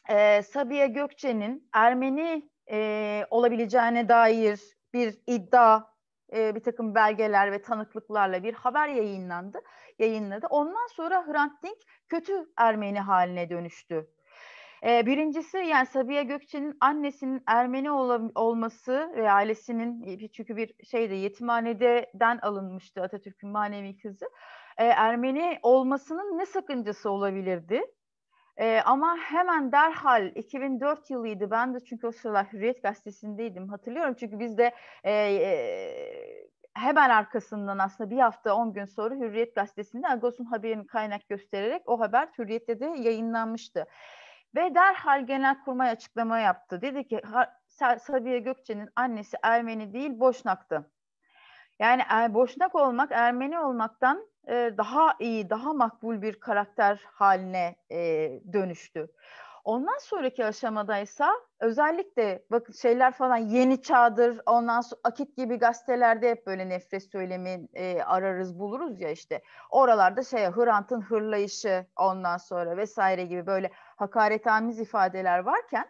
e, Sabiha Gökçe'nin Ermeni e, olabileceğine dair bir iddia, e, bir takım belgeler ve tanıklıklarla bir haber yayınlandı, yayınladı. Ondan sonra Hrant Dink kötü Ermeni haline dönüştü. E, birincisi yani Sabiha Gökçe'nin annesinin Ermeni ol- olması ve ailesinin çünkü bir şeyde yetimhaneden alınmıştı Atatürk'ün manevi kızı. E, Ermeni olmasının ne sakıncası olabilirdi? E, ama hemen derhal 2004 yılıydı ben de çünkü o sıralar Hürriyet Gazetesi'ndeydim hatırlıyorum. Çünkü biz de e, e, hemen arkasından aslında bir hafta 10 gün sonra Hürriyet Gazetesi'nde Agos'un haberini kaynak göstererek o haber Hürriyet'te de yayınlanmıştı. Ve derhal Genel Kurmay açıklama yaptı. Dedi ki Sabiha Gökçe'nin annesi Ermeni değil Boşnak'tı. Yani Boşnak olmak Ermeni olmaktan e, daha iyi, daha makbul bir karakter haline e, dönüştü. Ondan sonraki aşamadaysa özellikle bakın şeyler falan yeni çağdır ondan sonra akit gibi gazetelerde hep böyle nefret söylemi e, ararız buluruz ya işte oralarda şey Hrant'ın hırlayışı ondan sonra vesaire gibi böyle hakaretamiz ifadeler varken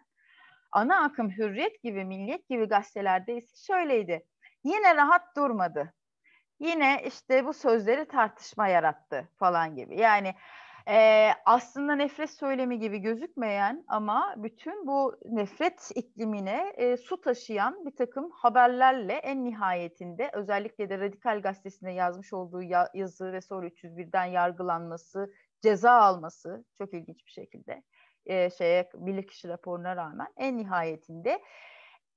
ana akım hürriyet gibi milliyet gibi gazetelerde ise şöyleydi Yine rahat durmadı. Yine işte bu sözleri tartışma yarattı falan gibi. Yani e, aslında nefret söylemi gibi gözükmeyen ama bütün bu nefret iklimine e, su taşıyan bir takım haberlerle en nihayetinde özellikle de Radikal Gazetesi'nde yazmış olduğu ya, yazı ve sonra 301'den yargılanması, ceza alması çok ilginç bir şekilde e, şeye birlik raporuna rağmen en nihayetinde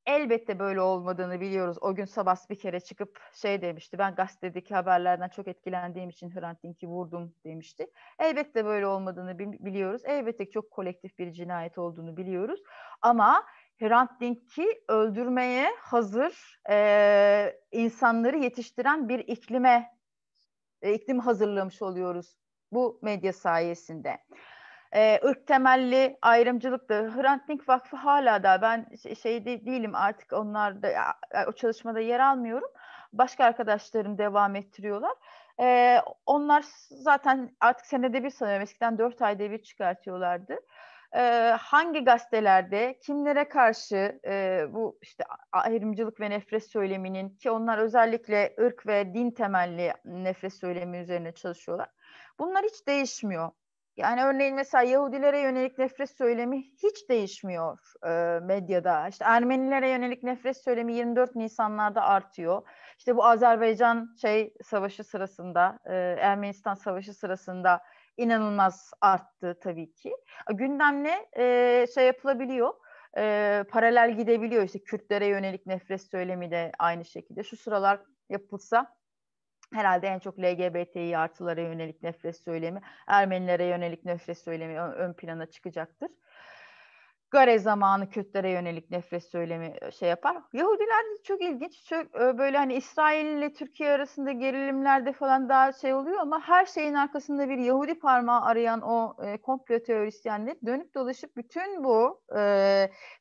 Elbette böyle olmadığını biliyoruz. O gün Sabas bir kere çıkıp şey demişti. Ben gazetedeki haberlerden çok etkilendiğim için Hrant Dink'i vurdum demişti. Elbette böyle olmadığını biliyoruz. Elbette çok kolektif bir cinayet olduğunu biliyoruz. Ama Hrant Dink'i öldürmeye hazır e, insanları yetiştiren bir iklime, e, iklim hazırlamış oluyoruz bu medya sayesinde e, ırk temelli ayrımcılıktı. Hrant Dink Vakfı hala da ben şey de, değilim artık onlarda o çalışmada yer almıyorum. Başka arkadaşlarım devam ettiriyorlar. E, onlar zaten artık senede bir sanıyorum eskiden dört ayda bir çıkartıyorlardı. E, hangi gazetelerde kimlere karşı e, bu işte ayrımcılık ve nefret söyleminin ki onlar özellikle ırk ve din temelli nefret söylemi üzerine çalışıyorlar. Bunlar hiç değişmiyor. Yani örneğin mesela Yahudilere yönelik nefret söylemi hiç değişmiyor e, medyada. İşte Ermenilere yönelik nefret söylemi 24 Nisan'larda artıyor. İşte bu Azerbaycan şey savaşı sırasında, e, Ermenistan savaşı sırasında inanılmaz arttı tabii ki. E, gündemle e, şey yapılabiliyor e, paralel gidebiliyor. İşte Kürtlere yönelik nefret söylemi de aynı şekilde. Şu sıralar yapılsa herhalde en çok LGBTİ artılara yönelik nefret söylemi, Ermenilere yönelik nefret söylemi ön, ön plana çıkacaktır. Gare zamanı Kürtlere yönelik nefret söylemi e, şey yapar. Yahudiler de çok ilginç. Çok e, böyle hani İsrail ile Türkiye arasında gerilimlerde falan daha şey oluyor ama her şeyin arkasında bir Yahudi parmağı arayan o e, komplo teorisyenleri dönüp dolaşıp bütün bu e,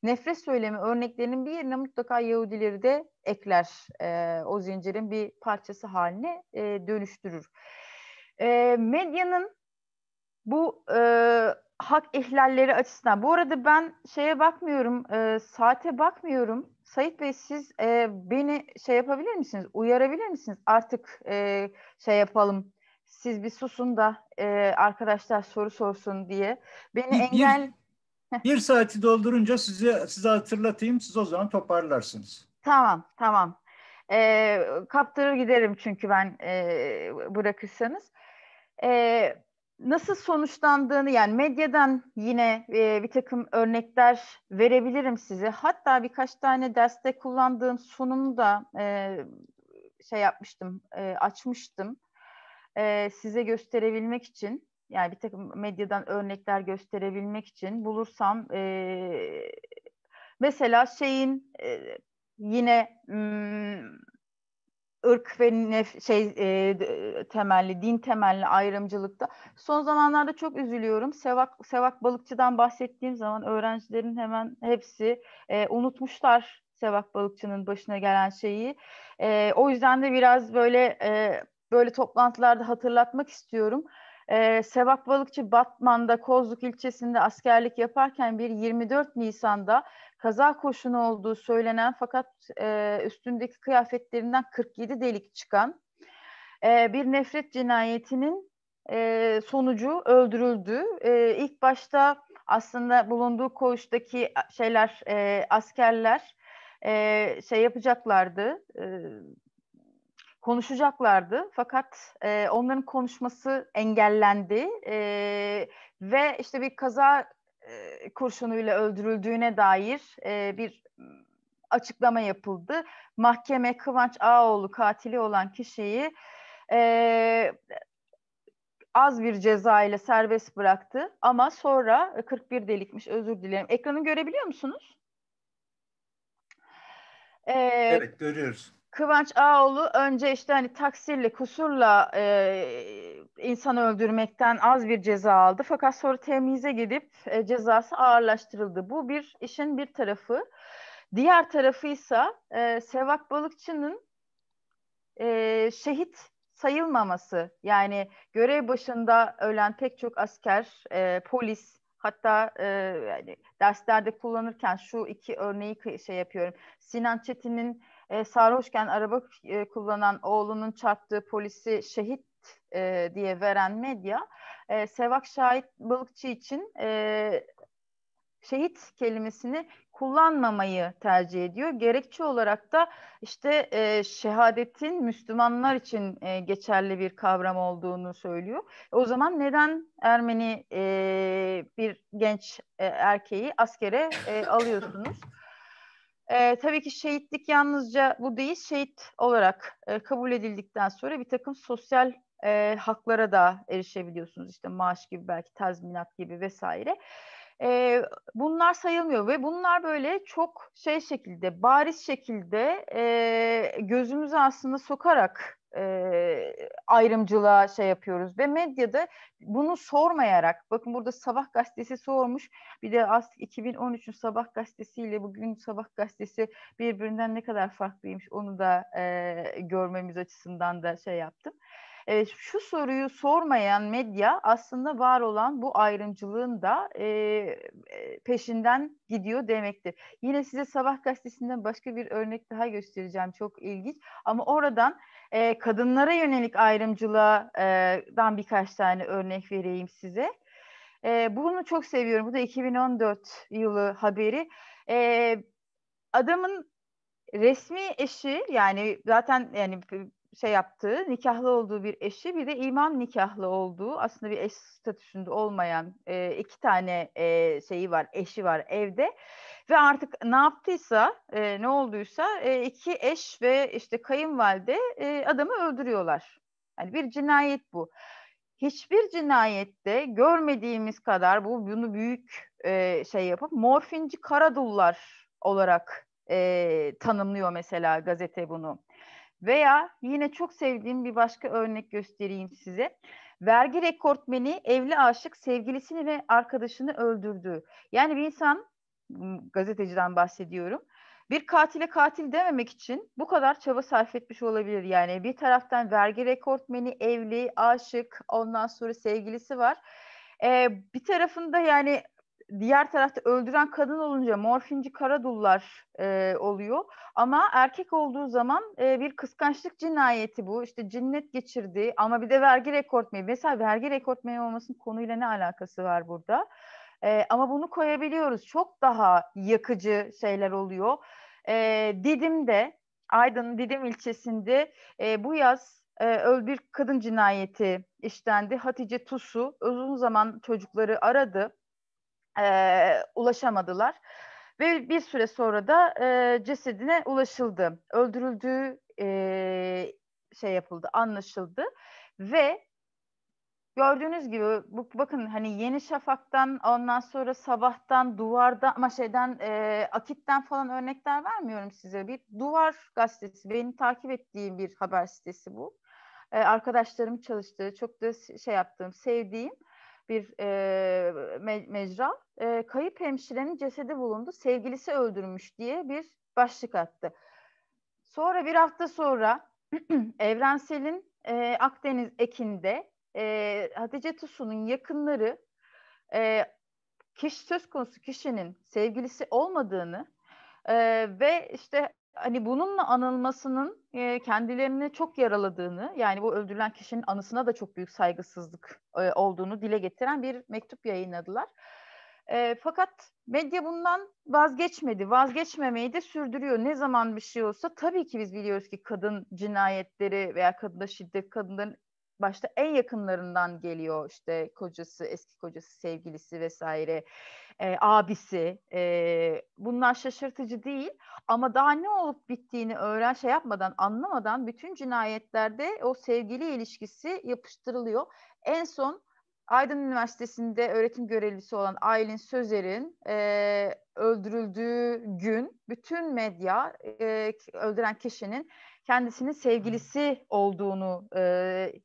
nefret söylemi örneklerinin bir yerine mutlaka Yahudileri de ekler. E, o zincirin bir parçası haline e, dönüştürür. E, medyanın bu e, hak ihlalleri açısından. Bu arada ben şeye bakmıyorum, e, saate bakmıyorum. Sayit Bey siz e, beni şey yapabilir misiniz, uyarabilir misiniz? Artık e, şey yapalım, siz bir susun da e, arkadaşlar soru sorsun diye. Beni bir, engel... Bir, bir saati doldurunca size, size hatırlatayım, siz o zaman toparlarsınız. Tamam, tamam. E, kaptırır giderim çünkü ben e, bırakırsanız. Evet nasıl sonuçlandığını yani medyadan yine e, bir takım örnekler verebilirim size. Hatta birkaç tane derste kullandığım sunumu da e, şey yapmıştım, e, açmıştım e, size gösterebilmek için. Yani bir takım medyadan örnekler gösterebilmek için bulursam e, mesela şeyin e, yine ırk ve nef şey e, temelli, din temelli ayrımcılıkta. Son zamanlarda çok üzülüyorum. Sevak Sevak Balıkçı'dan bahsettiğim zaman öğrencilerin hemen hepsi e, unutmuşlar Sevak Balıkçı'nın başına gelen şeyi. E, o yüzden de biraz böyle e, böyle toplantılarda hatırlatmak istiyorum. Ee, Sevak Balıkçı Batman'da Kozluk ilçesinde askerlik yaparken bir 24 Nisan'da kaza koşunu olduğu söylenen fakat e, üstündeki kıyafetlerinden 47 delik çıkan e, bir nefret cinayetinin e, sonucu öldürüldü. E, ilk başta aslında bulunduğu koğuştaki şeyler e, askerler e, şey yapacaklardı. E, konuşacaklardı fakat e, onların konuşması engellendi e, ve işte bir kaza kurşunuyla öldürüldüğüne dair e, bir açıklama yapıldı. Mahkeme Kıvanç Ağoğlu katili olan kişiyi e, az bir ceza ile serbest bıraktı ama sonra 41 e, delikmiş özür dilerim. Ekranı görebiliyor musunuz? Ee, evet görüyoruz. Kıvanç Ağoğlu önce işte hani taksirle, kusurla e, insan öldürmekten az bir ceza aldı. Fakat sonra temize gidip e, cezası ağırlaştırıldı. Bu bir işin bir tarafı. Diğer tarafıysa e, Sevak Balıkçı'nın e, şehit sayılmaması. Yani görev başında ölen pek çok asker, e, polis, Hatta e, yani derslerde kullanırken şu iki örneği şey yapıyorum. Sinan Çetin'in e, sarhoşken araba e, kullanan oğlunun çarptığı polisi şehit e, diye veren medya e, Sevak Şahit Balıkçı için e, şehit kelimesini kullanmamayı tercih ediyor. Gerekçe olarak da işte e, şehadetin Müslümanlar için e, geçerli bir kavram olduğunu söylüyor. O zaman neden Ermeni e, bir genç e, erkeği askere e, alıyorsunuz? E, tabii ki şehitlik yalnızca bu değil, şehit olarak e, kabul edildikten sonra bir takım sosyal e, haklara da erişebiliyorsunuz. İşte maaş gibi belki tazminat gibi vesaire. E, bunlar sayılmıyor ve bunlar böyle çok şey şekilde, bariz şekilde e, gözümüzü aslında sokarak e, ayrımcılığa şey yapıyoruz ve medyada bunu sormayarak bakın burada Sabah gazetesi sormuş bir de as 2013'ün Sabah gazetesiyle bugün Sabah gazetesi birbirinden ne kadar farklıymış onu da e, görmemiz açısından da şey yaptım. E, şu soruyu sormayan medya aslında var olan bu ayrımcılığın da e, peşinden gidiyor demektir. Yine size Sabah gazetesinden başka bir örnek daha göstereceğim çok ilginç ama oradan e, kadınlara yönelik ayrımcılığa,dan e, birkaç tane örnek vereyim size. E, bunu çok seviyorum. Bu da 2014 yılı haberi. E, adamın resmi eşi yani zaten yani şey yaptığı, nikahlı olduğu bir eşi bir de imam nikahlı olduğu aslında bir eş statüsünde olmayan e, iki tane e, şeyi var, eşi var evde. Ve artık ne yaptıysa, e, ne olduysa e, iki eş ve işte kayınvalide e, adamı öldürüyorlar. Yani bir cinayet bu. Hiçbir cinayette görmediğimiz kadar bu bunu büyük e, şey yapıp morfinci karadullar olarak e, tanımlıyor mesela gazete bunu. Veya yine çok sevdiğim bir başka örnek göstereyim size. Vergi rekortmeni evli aşık sevgilisini ve arkadaşını öldürdü. Yani bir insan gazeteciden bahsediyorum. Bir katile katil dememek için bu kadar çaba sarf etmiş olabilir. Yani bir taraftan vergi rekortmeni, evli, aşık, ondan sonra sevgilisi var. Ee, bir tarafında yani diğer tarafta öldüren kadın olunca morfinci karadullar e, oluyor. Ama erkek olduğu zaman e, bir kıskançlık cinayeti bu. İşte cinnet geçirdi ama bir de vergi rekortmeni. Mesela vergi rekortmeni olmasının konuyla ne alakası var burada? E, ama bunu koyabiliyoruz. Çok daha yakıcı şeyler oluyor. E, Didim'de, Aydın'ın Didim ilçesinde e, bu yaz e, bir kadın cinayeti işlendi. Hatice Tusu uzun zaman çocukları aradı. E, ulaşamadılar ve bir süre sonra da e, cesedine ulaşıldı. Öldürüldüğü e, şey yapıldı, anlaşıldı ve gördüğünüz gibi bu, bakın hani Yeni Şafak'tan ondan sonra Sabah'tan Duvar'da ama şeyden e, Akit'ten falan örnekler vermiyorum size. Bir Duvar gazetesi beni takip ettiğim bir haber sitesi bu. E, arkadaşlarım çalıştığı çok da şey yaptığım sevdiğim bir e, me- mecra. E, kayıp hemşirenin cesedi bulundu sevgilisi öldürmüş diye bir başlık attı. Sonra bir hafta sonra Evrensel'in e, Akdeniz Ekin'de e, Hatice Tusu'nun yakınları e, kişi söz konusu kişinin sevgilisi olmadığını e, ve işte hani bununla anılmasının e, kendilerini çok yaraladığını yani bu öldürülen kişinin anısına da çok büyük saygısızlık e, olduğunu dile getiren bir mektup yayınladılar. E, fakat medya bundan vazgeçmedi. Vazgeçmemeyi de sürdürüyor. Ne zaman bir şey olsa tabii ki biz biliyoruz ki kadın cinayetleri veya kadına şiddet, kadınların başta en yakınlarından geliyor işte kocası, eski kocası, sevgilisi vesaire, e, abisi. E, bunlar şaşırtıcı değil ama daha ne olup bittiğini öğren şey yapmadan, anlamadan bütün cinayetlerde o sevgili ilişkisi yapıştırılıyor. En son Aydın Üniversitesi'nde öğretim görevlisi olan Aylin Sözer'in e, öldürüldüğü gün bütün medya e, öldüren kişinin kendisinin sevgilisi olduğunu e,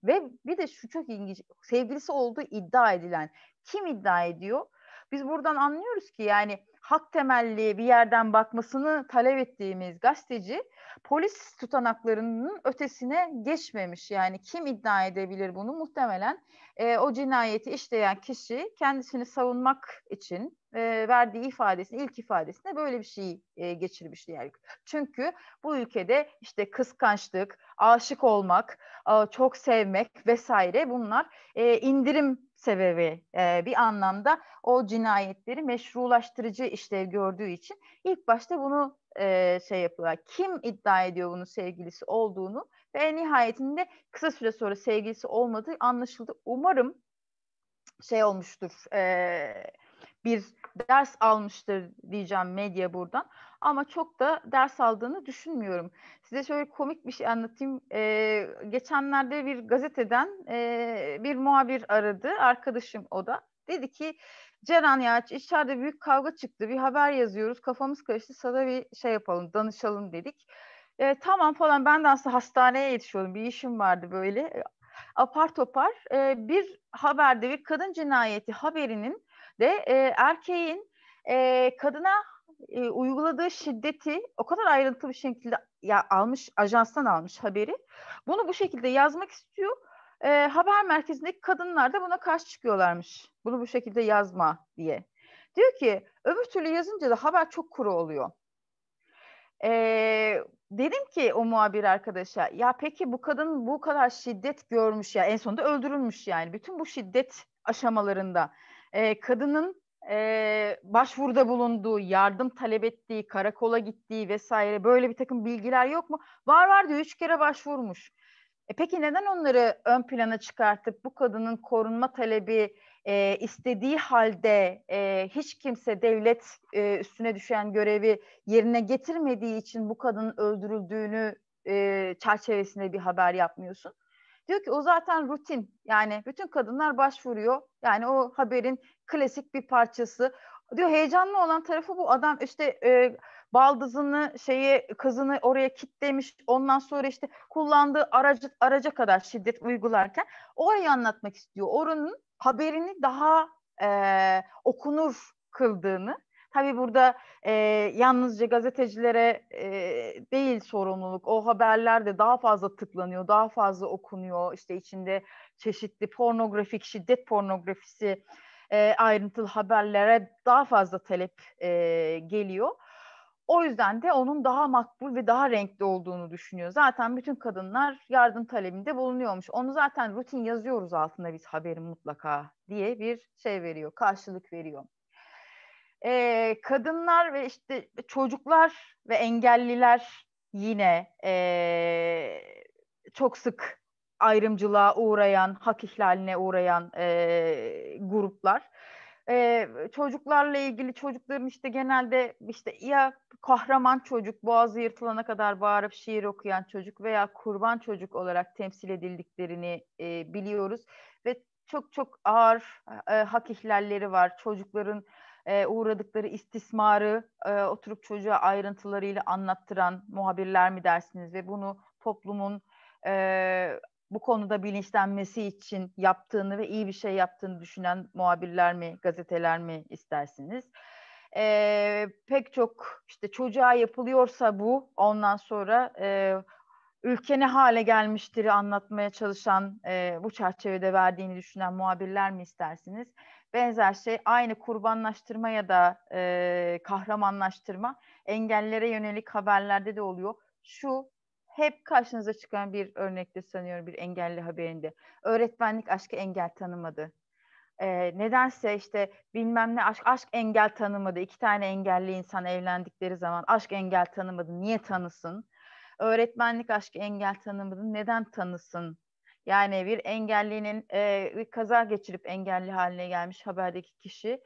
ve bir de şu çok ilginç sevgilisi olduğu iddia edilen kim iddia ediyor? Biz buradan anlıyoruz ki yani hak temelli bir yerden bakmasını talep ettiğimiz gazeteci polis tutanaklarının ötesine geçmemiş. Yani kim iddia edebilir bunu? Muhtemelen e, o cinayeti işleyen kişi kendisini savunmak için e, verdiği ifadesini, ilk ifadesinde böyle bir şey e, geçirmiş diğer. Çünkü bu ülkede işte kıskançlık, aşık olmak, e, çok sevmek vesaire bunlar e, indirim sebebi e, bir anlamda o cinayetleri meşrulaştırıcı işlev gördüğü için ilk başta bunu e, şey yapıyorlar. Kim iddia ediyor bunun sevgilisi olduğunu ve nihayetinde kısa süre sonra sevgilisi olmadığı anlaşıldı. Umarım şey olmuştur e, bir ders almıştır diyeceğim medya buradan ama çok da ders aldığını düşünmüyorum. Size şöyle komik bir şey anlatayım. Ee, geçenlerde bir gazeteden e, bir muhabir aradı. Arkadaşım o da. Dedi ki Ceren ya içeride büyük kavga çıktı. Bir haber yazıyoruz. Kafamız karıştı. Sana bir şey yapalım, danışalım dedik. E, tamam falan ben de aslında hastaneye yetişiyordum. Bir işim vardı böyle. Ee, apar topar e, bir haberde bir kadın cinayeti haberinin de e, erkeğin e, kadına e, uyguladığı şiddeti o kadar ayrıntılı bir şekilde ya almış ajanstan almış haberi. Bunu bu şekilde yazmak istiyor. E, haber merkezindeki kadınlar da buna karşı çıkıyorlarmış. Bunu bu şekilde yazma diye. Diyor ki öbür türlü yazınca da haber çok kuru oluyor. E, dedim ki o muhabir arkadaşa ya peki bu kadın bu kadar şiddet görmüş ya en sonunda öldürülmüş yani bütün bu şiddet aşamalarında e, kadının e, başvuruda bulunduğu, yardım talep ettiği, karakola gittiği vesaire böyle bir takım bilgiler yok mu? Var var diyor üç kere başvurmuş. E peki neden onları ön plana çıkartıp bu kadının korunma talebi e, istediği halde e, hiç kimse devlet e, üstüne düşen görevi yerine getirmediği için bu kadının öldürüldüğünü e, çerçevesinde bir haber yapmıyorsun? Diyor ki o zaten rutin. Yani bütün kadınlar başvuruyor. Yani o haberin klasik bir parçası. Diyor heyecanlı olan tarafı bu adam işte e, baldızını şeyi kızını oraya kitlemiş ondan sonra işte kullandığı aracı araca kadar şiddet uygularken orayı anlatmak istiyor. Oranın haberini daha e, okunur kıldığını Tabii burada e, yalnızca gazetecilere e, değil sorumluluk. O haberler de daha fazla tıklanıyor, daha fazla okunuyor. İşte içinde çeşitli pornografik, şiddet pornografisi e, ayrıntılı haberlere daha fazla talep e, geliyor. O yüzden de onun daha makbul ve daha renkli olduğunu düşünüyor. Zaten bütün kadınlar yardım talebinde bulunuyormuş. Onu zaten rutin yazıyoruz altında biz haberin mutlaka diye bir şey veriyor, karşılık veriyor e, kadınlar ve işte çocuklar ve engelliler yine e, çok sık ayrımcılığa uğrayan, hak ihlaline uğrayan e, gruplar. E, çocuklarla ilgili çocukların işte genelde işte ya kahraman çocuk, boğazı yırtılana kadar bağırıp şiir okuyan çocuk veya kurban çocuk olarak temsil edildiklerini e, biliyoruz. Ve çok çok ağır e, hak ihlalleri var. Çocukların e, uğradıkları istismarı e, oturup çocuğa ayrıntılarıyla anlattıran muhabirler mi dersiniz ve bunu toplumun e, bu konuda bilinçlenmesi için yaptığını ve iyi bir şey yaptığını düşünen muhabirler mi, gazeteler mi istersiniz? E, pek çok işte çocuğa yapılıyorsa bu ondan sonra e, ülke hale gelmiştir anlatmaya çalışan e, bu çerçevede verdiğini düşünen muhabirler mi istersiniz? Benzer şey aynı kurbanlaştırma ya da e, kahramanlaştırma engellere yönelik haberlerde de oluyor. Şu hep karşınıza çıkan bir örnekte sanıyorum bir engelli haberinde. Öğretmenlik aşkı engel tanımadı. Ee, nedense işte bilmem ne aşk, aşk engel tanımadı. İki tane engelli insan evlendikleri zaman aşk engel tanımadı. Niye tanısın? Öğretmenlik aşkı engel tanımadı. Neden tanısın yani bir engellinin e, bir kaza geçirip engelli haline gelmiş haberdeki kişi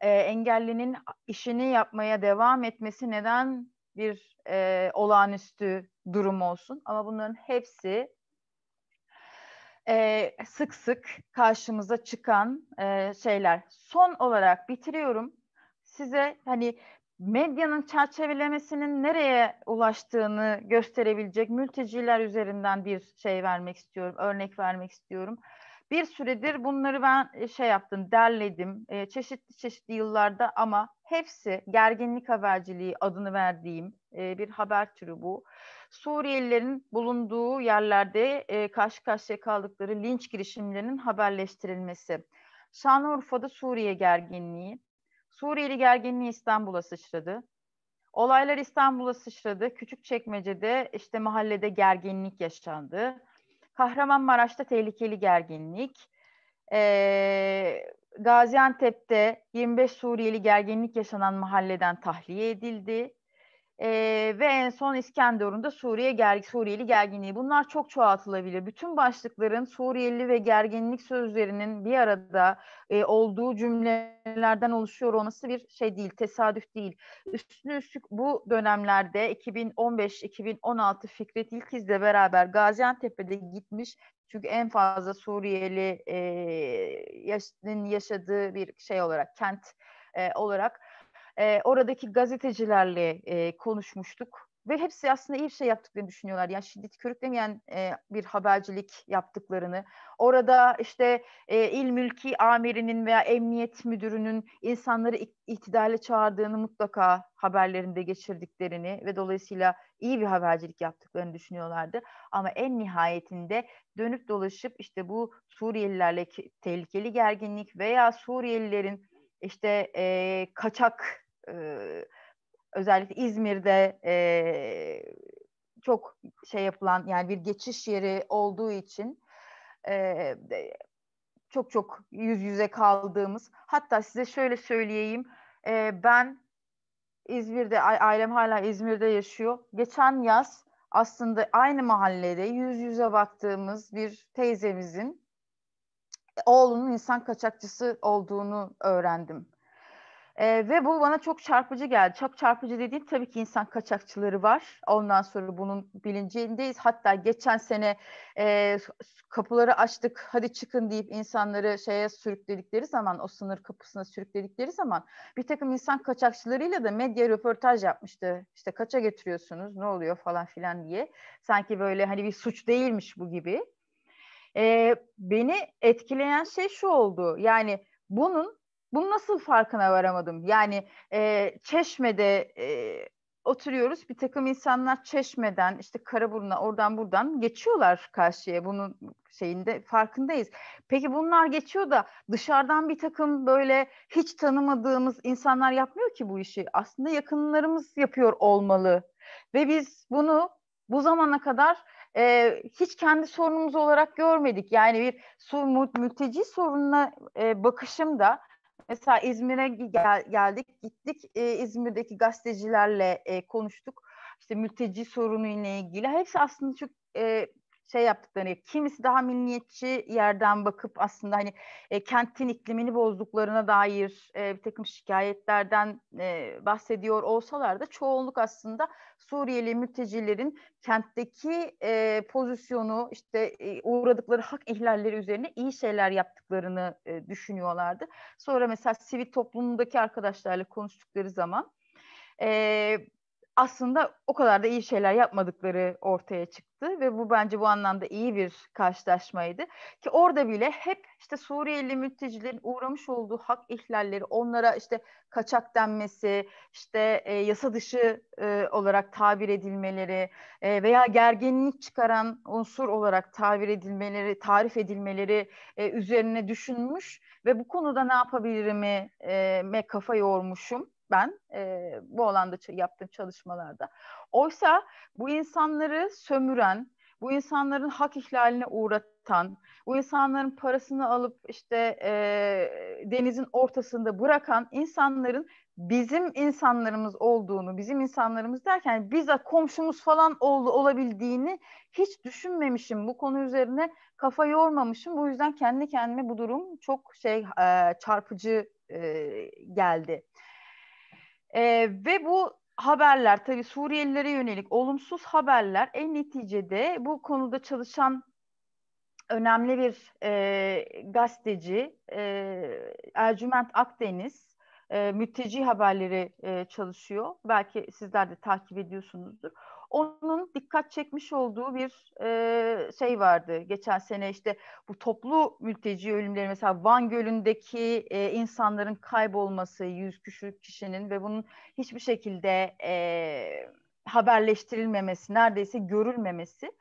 e, engellinin işini yapmaya devam etmesi neden bir e, olağanüstü durum olsun? Ama bunların hepsi e, sık sık karşımıza çıkan e, şeyler. Son olarak bitiriyorum. Size hani medyanın çerçevelemesinin nereye ulaştığını gösterebilecek mülteciler üzerinden bir şey vermek istiyorum, örnek vermek istiyorum. Bir süredir bunları ben e, şey yaptım, derledim e, çeşitli çeşitli yıllarda ama hepsi gerginlik haberciliği adını verdiğim e, bir haber türü bu. Suriyelilerin bulunduğu yerlerde karşı karşıya kaldıkları linç girişimlerinin haberleştirilmesi. Şanlıurfa'da Suriye gerginliği, Suriyeli gerginliği İstanbul'a sıçradı. Olaylar İstanbul'a sıçradı. Küçük çekmecede işte mahallede gerginlik yaşandı. Kahramanmaraş'ta tehlikeli gerginlik. Ee, Gaziantep'te 25 Suriyeli gerginlik yaşanan mahalleden tahliye edildi. E, ve en son İskenderun'da Suriye ger Suriyeli gerginliği. Bunlar çok çoğaltılabilir. Bütün başlıkların Suriyeli ve gerginlik sözlerinin bir arada e, olduğu cümlelerden oluşuyor olması bir şey değil, tesadüf değil. Üstüne üstlük bu dönemlerde 2015-2016 Fikret İlkiz'le beraber Gaziantep'e de gitmiş çünkü en fazla Suriyeli e, yaş yaşadığı bir şey olarak, kent e, olarak e, oradaki gazetecilerle e, konuşmuştuk. Ve hepsi aslında iyi bir şey yaptıklarını düşünüyorlar. Yani şiddet körüklemeyen e, bir habercilik yaptıklarını. Orada işte e, il mülki amirinin veya emniyet müdürünün insanları iktidale çağırdığını mutlaka haberlerinde geçirdiklerini ve dolayısıyla iyi bir habercilik yaptıklarını düşünüyorlardı. Ama en nihayetinde dönüp dolaşıp işte bu Suriyelilerle tehlikeli gerginlik veya Suriyelilerin işte e, kaçak özellikle İzmir'de e, çok şey yapılan yani bir geçiş yeri olduğu için e, çok çok yüz yüze kaldığımız hatta size şöyle söyleyeyim e, ben İzmir'de ailem hala İzmir'de yaşıyor geçen yaz aslında aynı mahallede yüz yüze baktığımız bir teyzemizin oğlunun insan kaçakçısı olduğunu öğrendim e, ve bu bana çok çarpıcı geldi. Çok çarpıcı dediğim tabii ki insan kaçakçıları var. Ondan sonra bunun bilincindeyiz. Hatta geçen sene e, kapıları açtık hadi çıkın deyip insanları şeye sürükledikleri zaman o sınır kapısına sürükledikleri zaman bir takım insan kaçakçılarıyla da medya röportaj yapmıştı. İşte kaça getiriyorsunuz ne oluyor falan filan diye. Sanki böyle hani bir suç değilmiş bu gibi. E, beni etkileyen şey şu oldu. Yani bunun bunu nasıl farkına varamadım? Yani e, Çeşme'de e, oturuyoruz. Bir takım insanlar Çeşme'den işte Karaburun'a oradan buradan geçiyorlar karşıya. Bunun şeyinde farkındayız. Peki bunlar geçiyor da dışarıdan bir takım böyle hiç tanımadığımız insanlar yapmıyor ki bu işi. Aslında yakınlarımız yapıyor olmalı. Ve biz bunu bu zamana kadar e, hiç kendi sorunumuz olarak görmedik. Yani bir su mülteci sorununa e, bakışım da Mesela İzmir'e gel, geldik, gittik. E, İzmir'deki gazetecilerle e, konuştuk. İşte mülteci sorunu ile ilgili. Hepsi aslında çok e, şey yaptıklarını, kimisi daha milliyetçi yerden bakıp aslında hani e, kentin iklimini bozduklarına dair e, bir takım şikayetlerden e, bahsediyor olsalar da çoğunluk aslında Suriyeli mültecilerin kentteki e, pozisyonu işte e, uğradıkları hak ihlalleri üzerine iyi şeyler yaptıklarını e, düşünüyorlardı. Sonra mesela sivil toplumdaki arkadaşlarla konuştukları zaman e, aslında o kadar da iyi şeyler yapmadıkları ortaya çıktı ve bu bence bu anlamda iyi bir karşılaşmaydı. Ki orada bile hep işte Suriyeli mültecilerin uğramış olduğu hak ihlalleri, onlara işte kaçak denmesi, işte e, yasa dışı e, olarak tabir edilmeleri e, veya gerginlik çıkaran unsur olarak tabir edilmeleri, tarif edilmeleri e, üzerine düşünmüş ve bu konuda ne yapabilirimi e, kafa yormuşum ben e, bu alanda yaptığım çalışmalarda. Oysa bu insanları sömüren, bu insanların hak ihlaline uğratan, bu insanların parasını alıp işte e, denizin ortasında bırakan insanların bizim insanlarımız olduğunu, bizim insanlarımız derken bize komşumuz falan oldu olabildiğini hiç düşünmemişim. Bu konu üzerine kafa yormamışım. Bu yüzden kendi kendime bu durum çok şey e, çarpıcı e, geldi. E, ve bu haberler tabii Suriyelilere yönelik olumsuz haberler en neticede bu konuda çalışan önemli bir e, gazeteci e, Ercüment Akdeniz e, mülteci haberleri e, çalışıyor. Belki sizler de takip ediyorsunuzdur onun dikkat çekmiş olduğu bir e, şey vardı. Geçen sene işte bu toplu mülteci ölümleri mesela Van Gölü'ndeki e, insanların kaybolması yüz küsür kişinin ve bunun hiçbir şekilde e, haberleştirilmemesi, neredeyse görülmemesi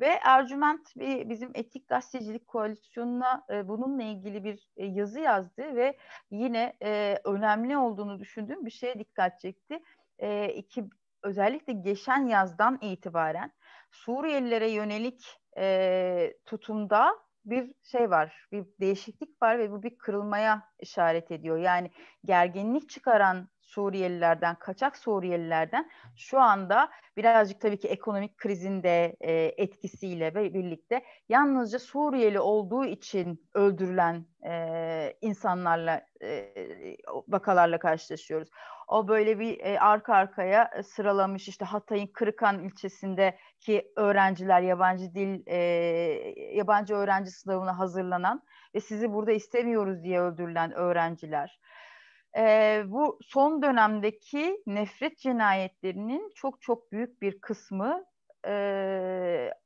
ve Ercüment bir bizim Etik Gazetecilik Koalisyonu'na e, bununla ilgili bir e, yazı yazdı ve yine e, önemli olduğunu düşündüğüm bir şeye dikkat çekti. E, iki, özellikle geçen yazdan itibaren Suriyelilere yönelik e, tutumda bir şey var, bir değişiklik var ve bu bir kırılmaya işaret ediyor. Yani gerginlik çıkaran Suriyelilerden, kaçak Suriyelilerden şu anda birazcık tabii ki ekonomik krizin de e, etkisiyle ve birlikte yalnızca Suriyeli olduğu için öldürülen e, insanlarla e, vakalarla karşılaşıyoruz. O böyle bir e, arka arkaya sıralamış işte Hatay'ın Kırıkan ilçesindeki öğrenciler yabancı dil e, yabancı öğrenci sınavına hazırlanan ve sizi burada istemiyoruz diye öldürülen öğrenciler e, bu son dönemdeki nefret cinayetlerinin çok çok büyük bir kısmı e,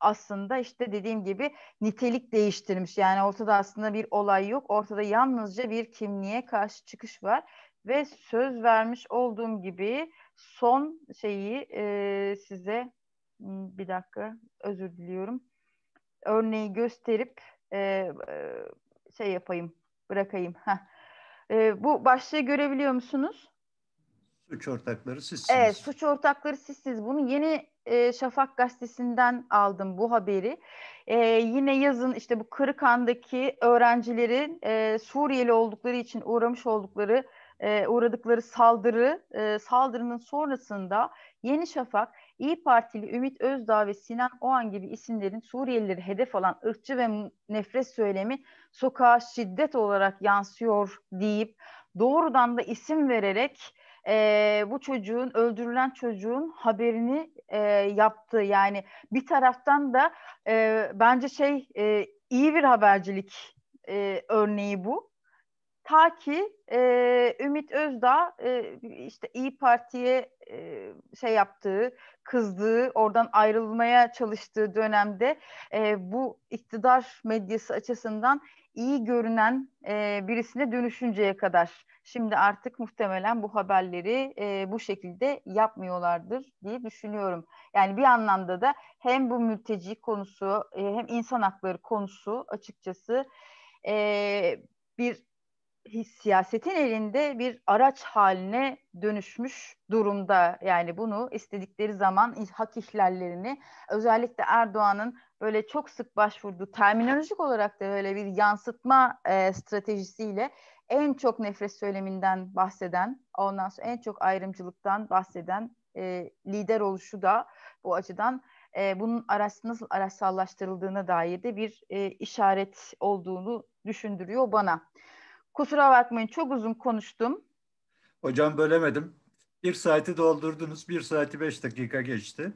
aslında işte dediğim gibi nitelik değiştirmiş. Yani ortada aslında bir olay yok. Ortada yalnızca bir kimliğe karşı çıkış var. Ve söz vermiş olduğum gibi son şeyi e, size bir dakika özür diliyorum. Örneği gösterip e, şey yapayım, bırakayım. Heh. E, bu başlığı görebiliyor musunuz? Suç ortakları sizsiniz. Evet, suç ortakları sizsiniz. Bunu yeni e, Şafak gazetesinden aldım bu haberi. E, yine yazın işte bu Kırıkan'daki öğrencilerin e, Suriyeli oldukları için uğramış oldukları e, uğradıkları saldırı e, saldırının sonrasında Yeni Şafak İyi Partili Ümit Özdağ ve Sinan Oğan gibi isimlerin Suriyelileri hedef alan ırkçı ve nefret söylemi sokağa şiddet olarak yansıyor deyip doğrudan da isim vererek e, bu çocuğun öldürülen çocuğun haberini e, yaptı. Yani bir taraftan da e, bence şey e, iyi bir habercilik e, örneği bu. Ta ki e, Ümit Özdağ e, işte İyi Parti'ye e, şey yaptığı, kızdığı, oradan ayrılmaya çalıştığı dönemde e, bu iktidar medyası açısından iyi görünen e, birisine dönüşünceye kadar. Şimdi artık muhtemelen bu haberleri e, bu şekilde yapmıyorlardır diye düşünüyorum. Yani bir anlamda da hem bu mülteci konusu e, hem insan hakları konusu açıkçası e, bir siyasetin elinde bir araç haline dönüşmüş durumda. Yani bunu istedikleri zaman hak ihlallerini özellikle Erdoğan'ın böyle çok sık başvurduğu terminolojik olarak da böyle bir yansıtma e, stratejisiyle en çok nefret söyleminden bahseden, ondan sonra en çok ayrımcılıktan bahseden e, lider oluşu da bu açıdan e, bunun araç, nasıl araçsallaştırıldığına dair de bir e, işaret olduğunu düşündürüyor bana. Kusura bakmayın çok uzun konuştum. Hocam bölemedim. Bir saati doldurdunuz. Bir saati beş dakika geçti.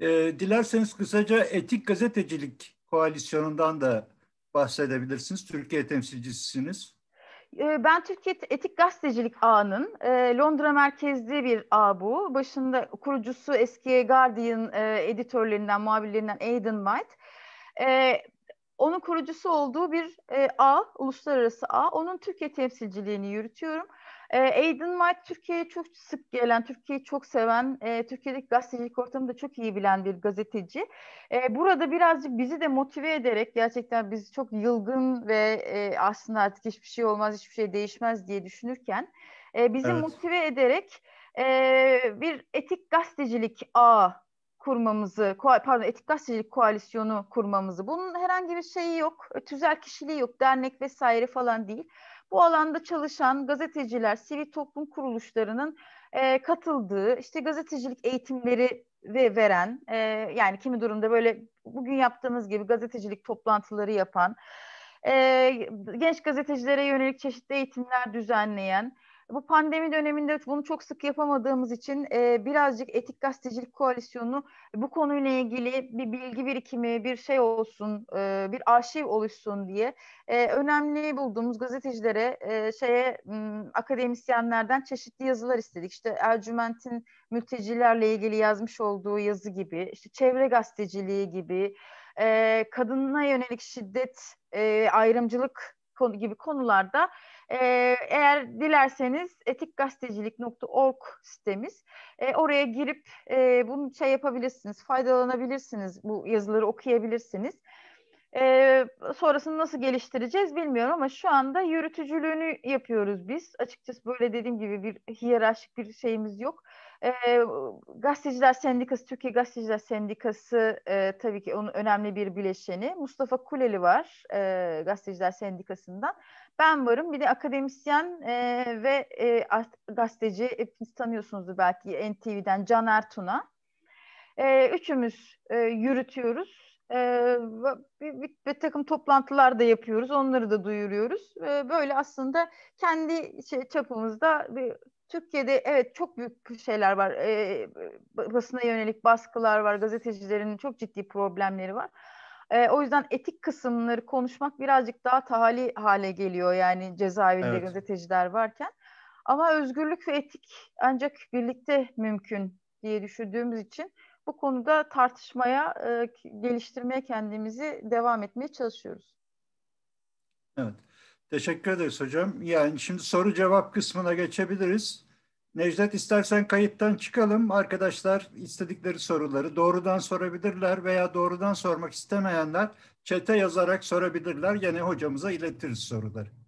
E, dilerseniz kısaca Etik Gazetecilik Koalisyonu'ndan da bahsedebilirsiniz. Türkiye temsilcisisiniz. Ee, ben Türkiye Etik Gazetecilik Ağı'nın e, Londra merkezli bir ağ bu. Başında kurucusu eski Guardian e, editörlerinden, muhabirlerinden Aidan White. Ee, onun kurucusu olduğu bir e, ağ, uluslararası A. Onun Türkiye temsilciliğini yürütüyorum. E, Aiden White Türkiye'ye çok sık gelen, Türkiye'yi çok seven, e, Türkiye'deki gazetecilik ortamını da çok iyi bilen bir gazeteci. E, burada birazcık bizi de motive ederek gerçekten biz çok yılgın ve e, aslında artık hiçbir şey olmaz, hiçbir şey değişmez diye düşünürken e, bizi evet. motive ederek e, bir etik gazetecilik ağı kurmamızı, pardon etik gazetecilik koalisyonu kurmamızı. Bunun herhangi bir şeyi yok, e, tüzel kişiliği yok, dernek vesaire falan değil. Bu alanda çalışan gazeteciler, sivil toplum kuruluşlarının e, katıldığı, işte gazetecilik eğitimleri ve veren, e, yani kimi durumda böyle bugün yaptığımız gibi gazetecilik toplantıları yapan, e, genç gazetecilere yönelik çeşitli eğitimler düzenleyen, bu pandemi döneminde bunu çok sık yapamadığımız için e, birazcık Etik Gazetecilik Koalisyonu e, bu konuyla ilgili bir bilgi birikimi, bir şey olsun, e, bir arşiv oluşsun diye e, önemli bulduğumuz gazetecilere, e, şeye m, akademisyenlerden çeşitli yazılar istedik. İşte Ercüment'in mültecilerle ilgili yazmış olduğu yazı gibi, işte çevre gazeteciliği gibi, e, kadına yönelik şiddet, e, ayrımcılık gibi konularda ee, eğer dilerseniz etikgazetecilik.org sitemiz. Ee, oraya girip e, bunu şey yapabilirsiniz, faydalanabilirsiniz, bu yazıları okuyabilirsiniz. Ee, sonrasını nasıl geliştireceğiz bilmiyorum ama şu anda yürütücülüğünü yapıyoruz biz. Açıkçası böyle dediğim gibi bir hiyerarşik bir şeyimiz yok. Ee, Gazeteciler Sendikası, Türkiye Gazeteciler Sendikası e, tabii ki onun önemli bir bileşeni. Mustafa Kuleli var e, Gazeteciler Sendikası'ndan. Ben varım. Bir de akademisyen e, ve e, gazeteci hepiniz tanıyorsunuzdur belki NTV'den Can Ertun'a. E, üçümüz e, yürütüyoruz. E, bir, bir, bir takım toplantılar da yapıyoruz. Onları da duyuruyoruz. E, böyle aslında kendi şey, çapımızda bir Türkiye'de evet çok büyük şeyler var. E, basına yönelik baskılar var. Gazetecilerin çok ciddi problemleri var. E, o yüzden etik kısımları konuşmak birazcık daha tahali hale geliyor yani cezaevinde evet. gazeteciler varken. Ama özgürlük ve etik ancak birlikte mümkün diye düşündüğümüz için bu konuda tartışmaya, e, geliştirmeye kendimizi devam etmeye çalışıyoruz. Evet. Teşekkür ederiz hocam. Yani şimdi soru cevap kısmına geçebiliriz. Necdet istersen kayıttan çıkalım. Arkadaşlar istedikleri soruları doğrudan sorabilirler veya doğrudan sormak istemeyenler çete yazarak sorabilirler. Yine hocamıza iletiriz soruları.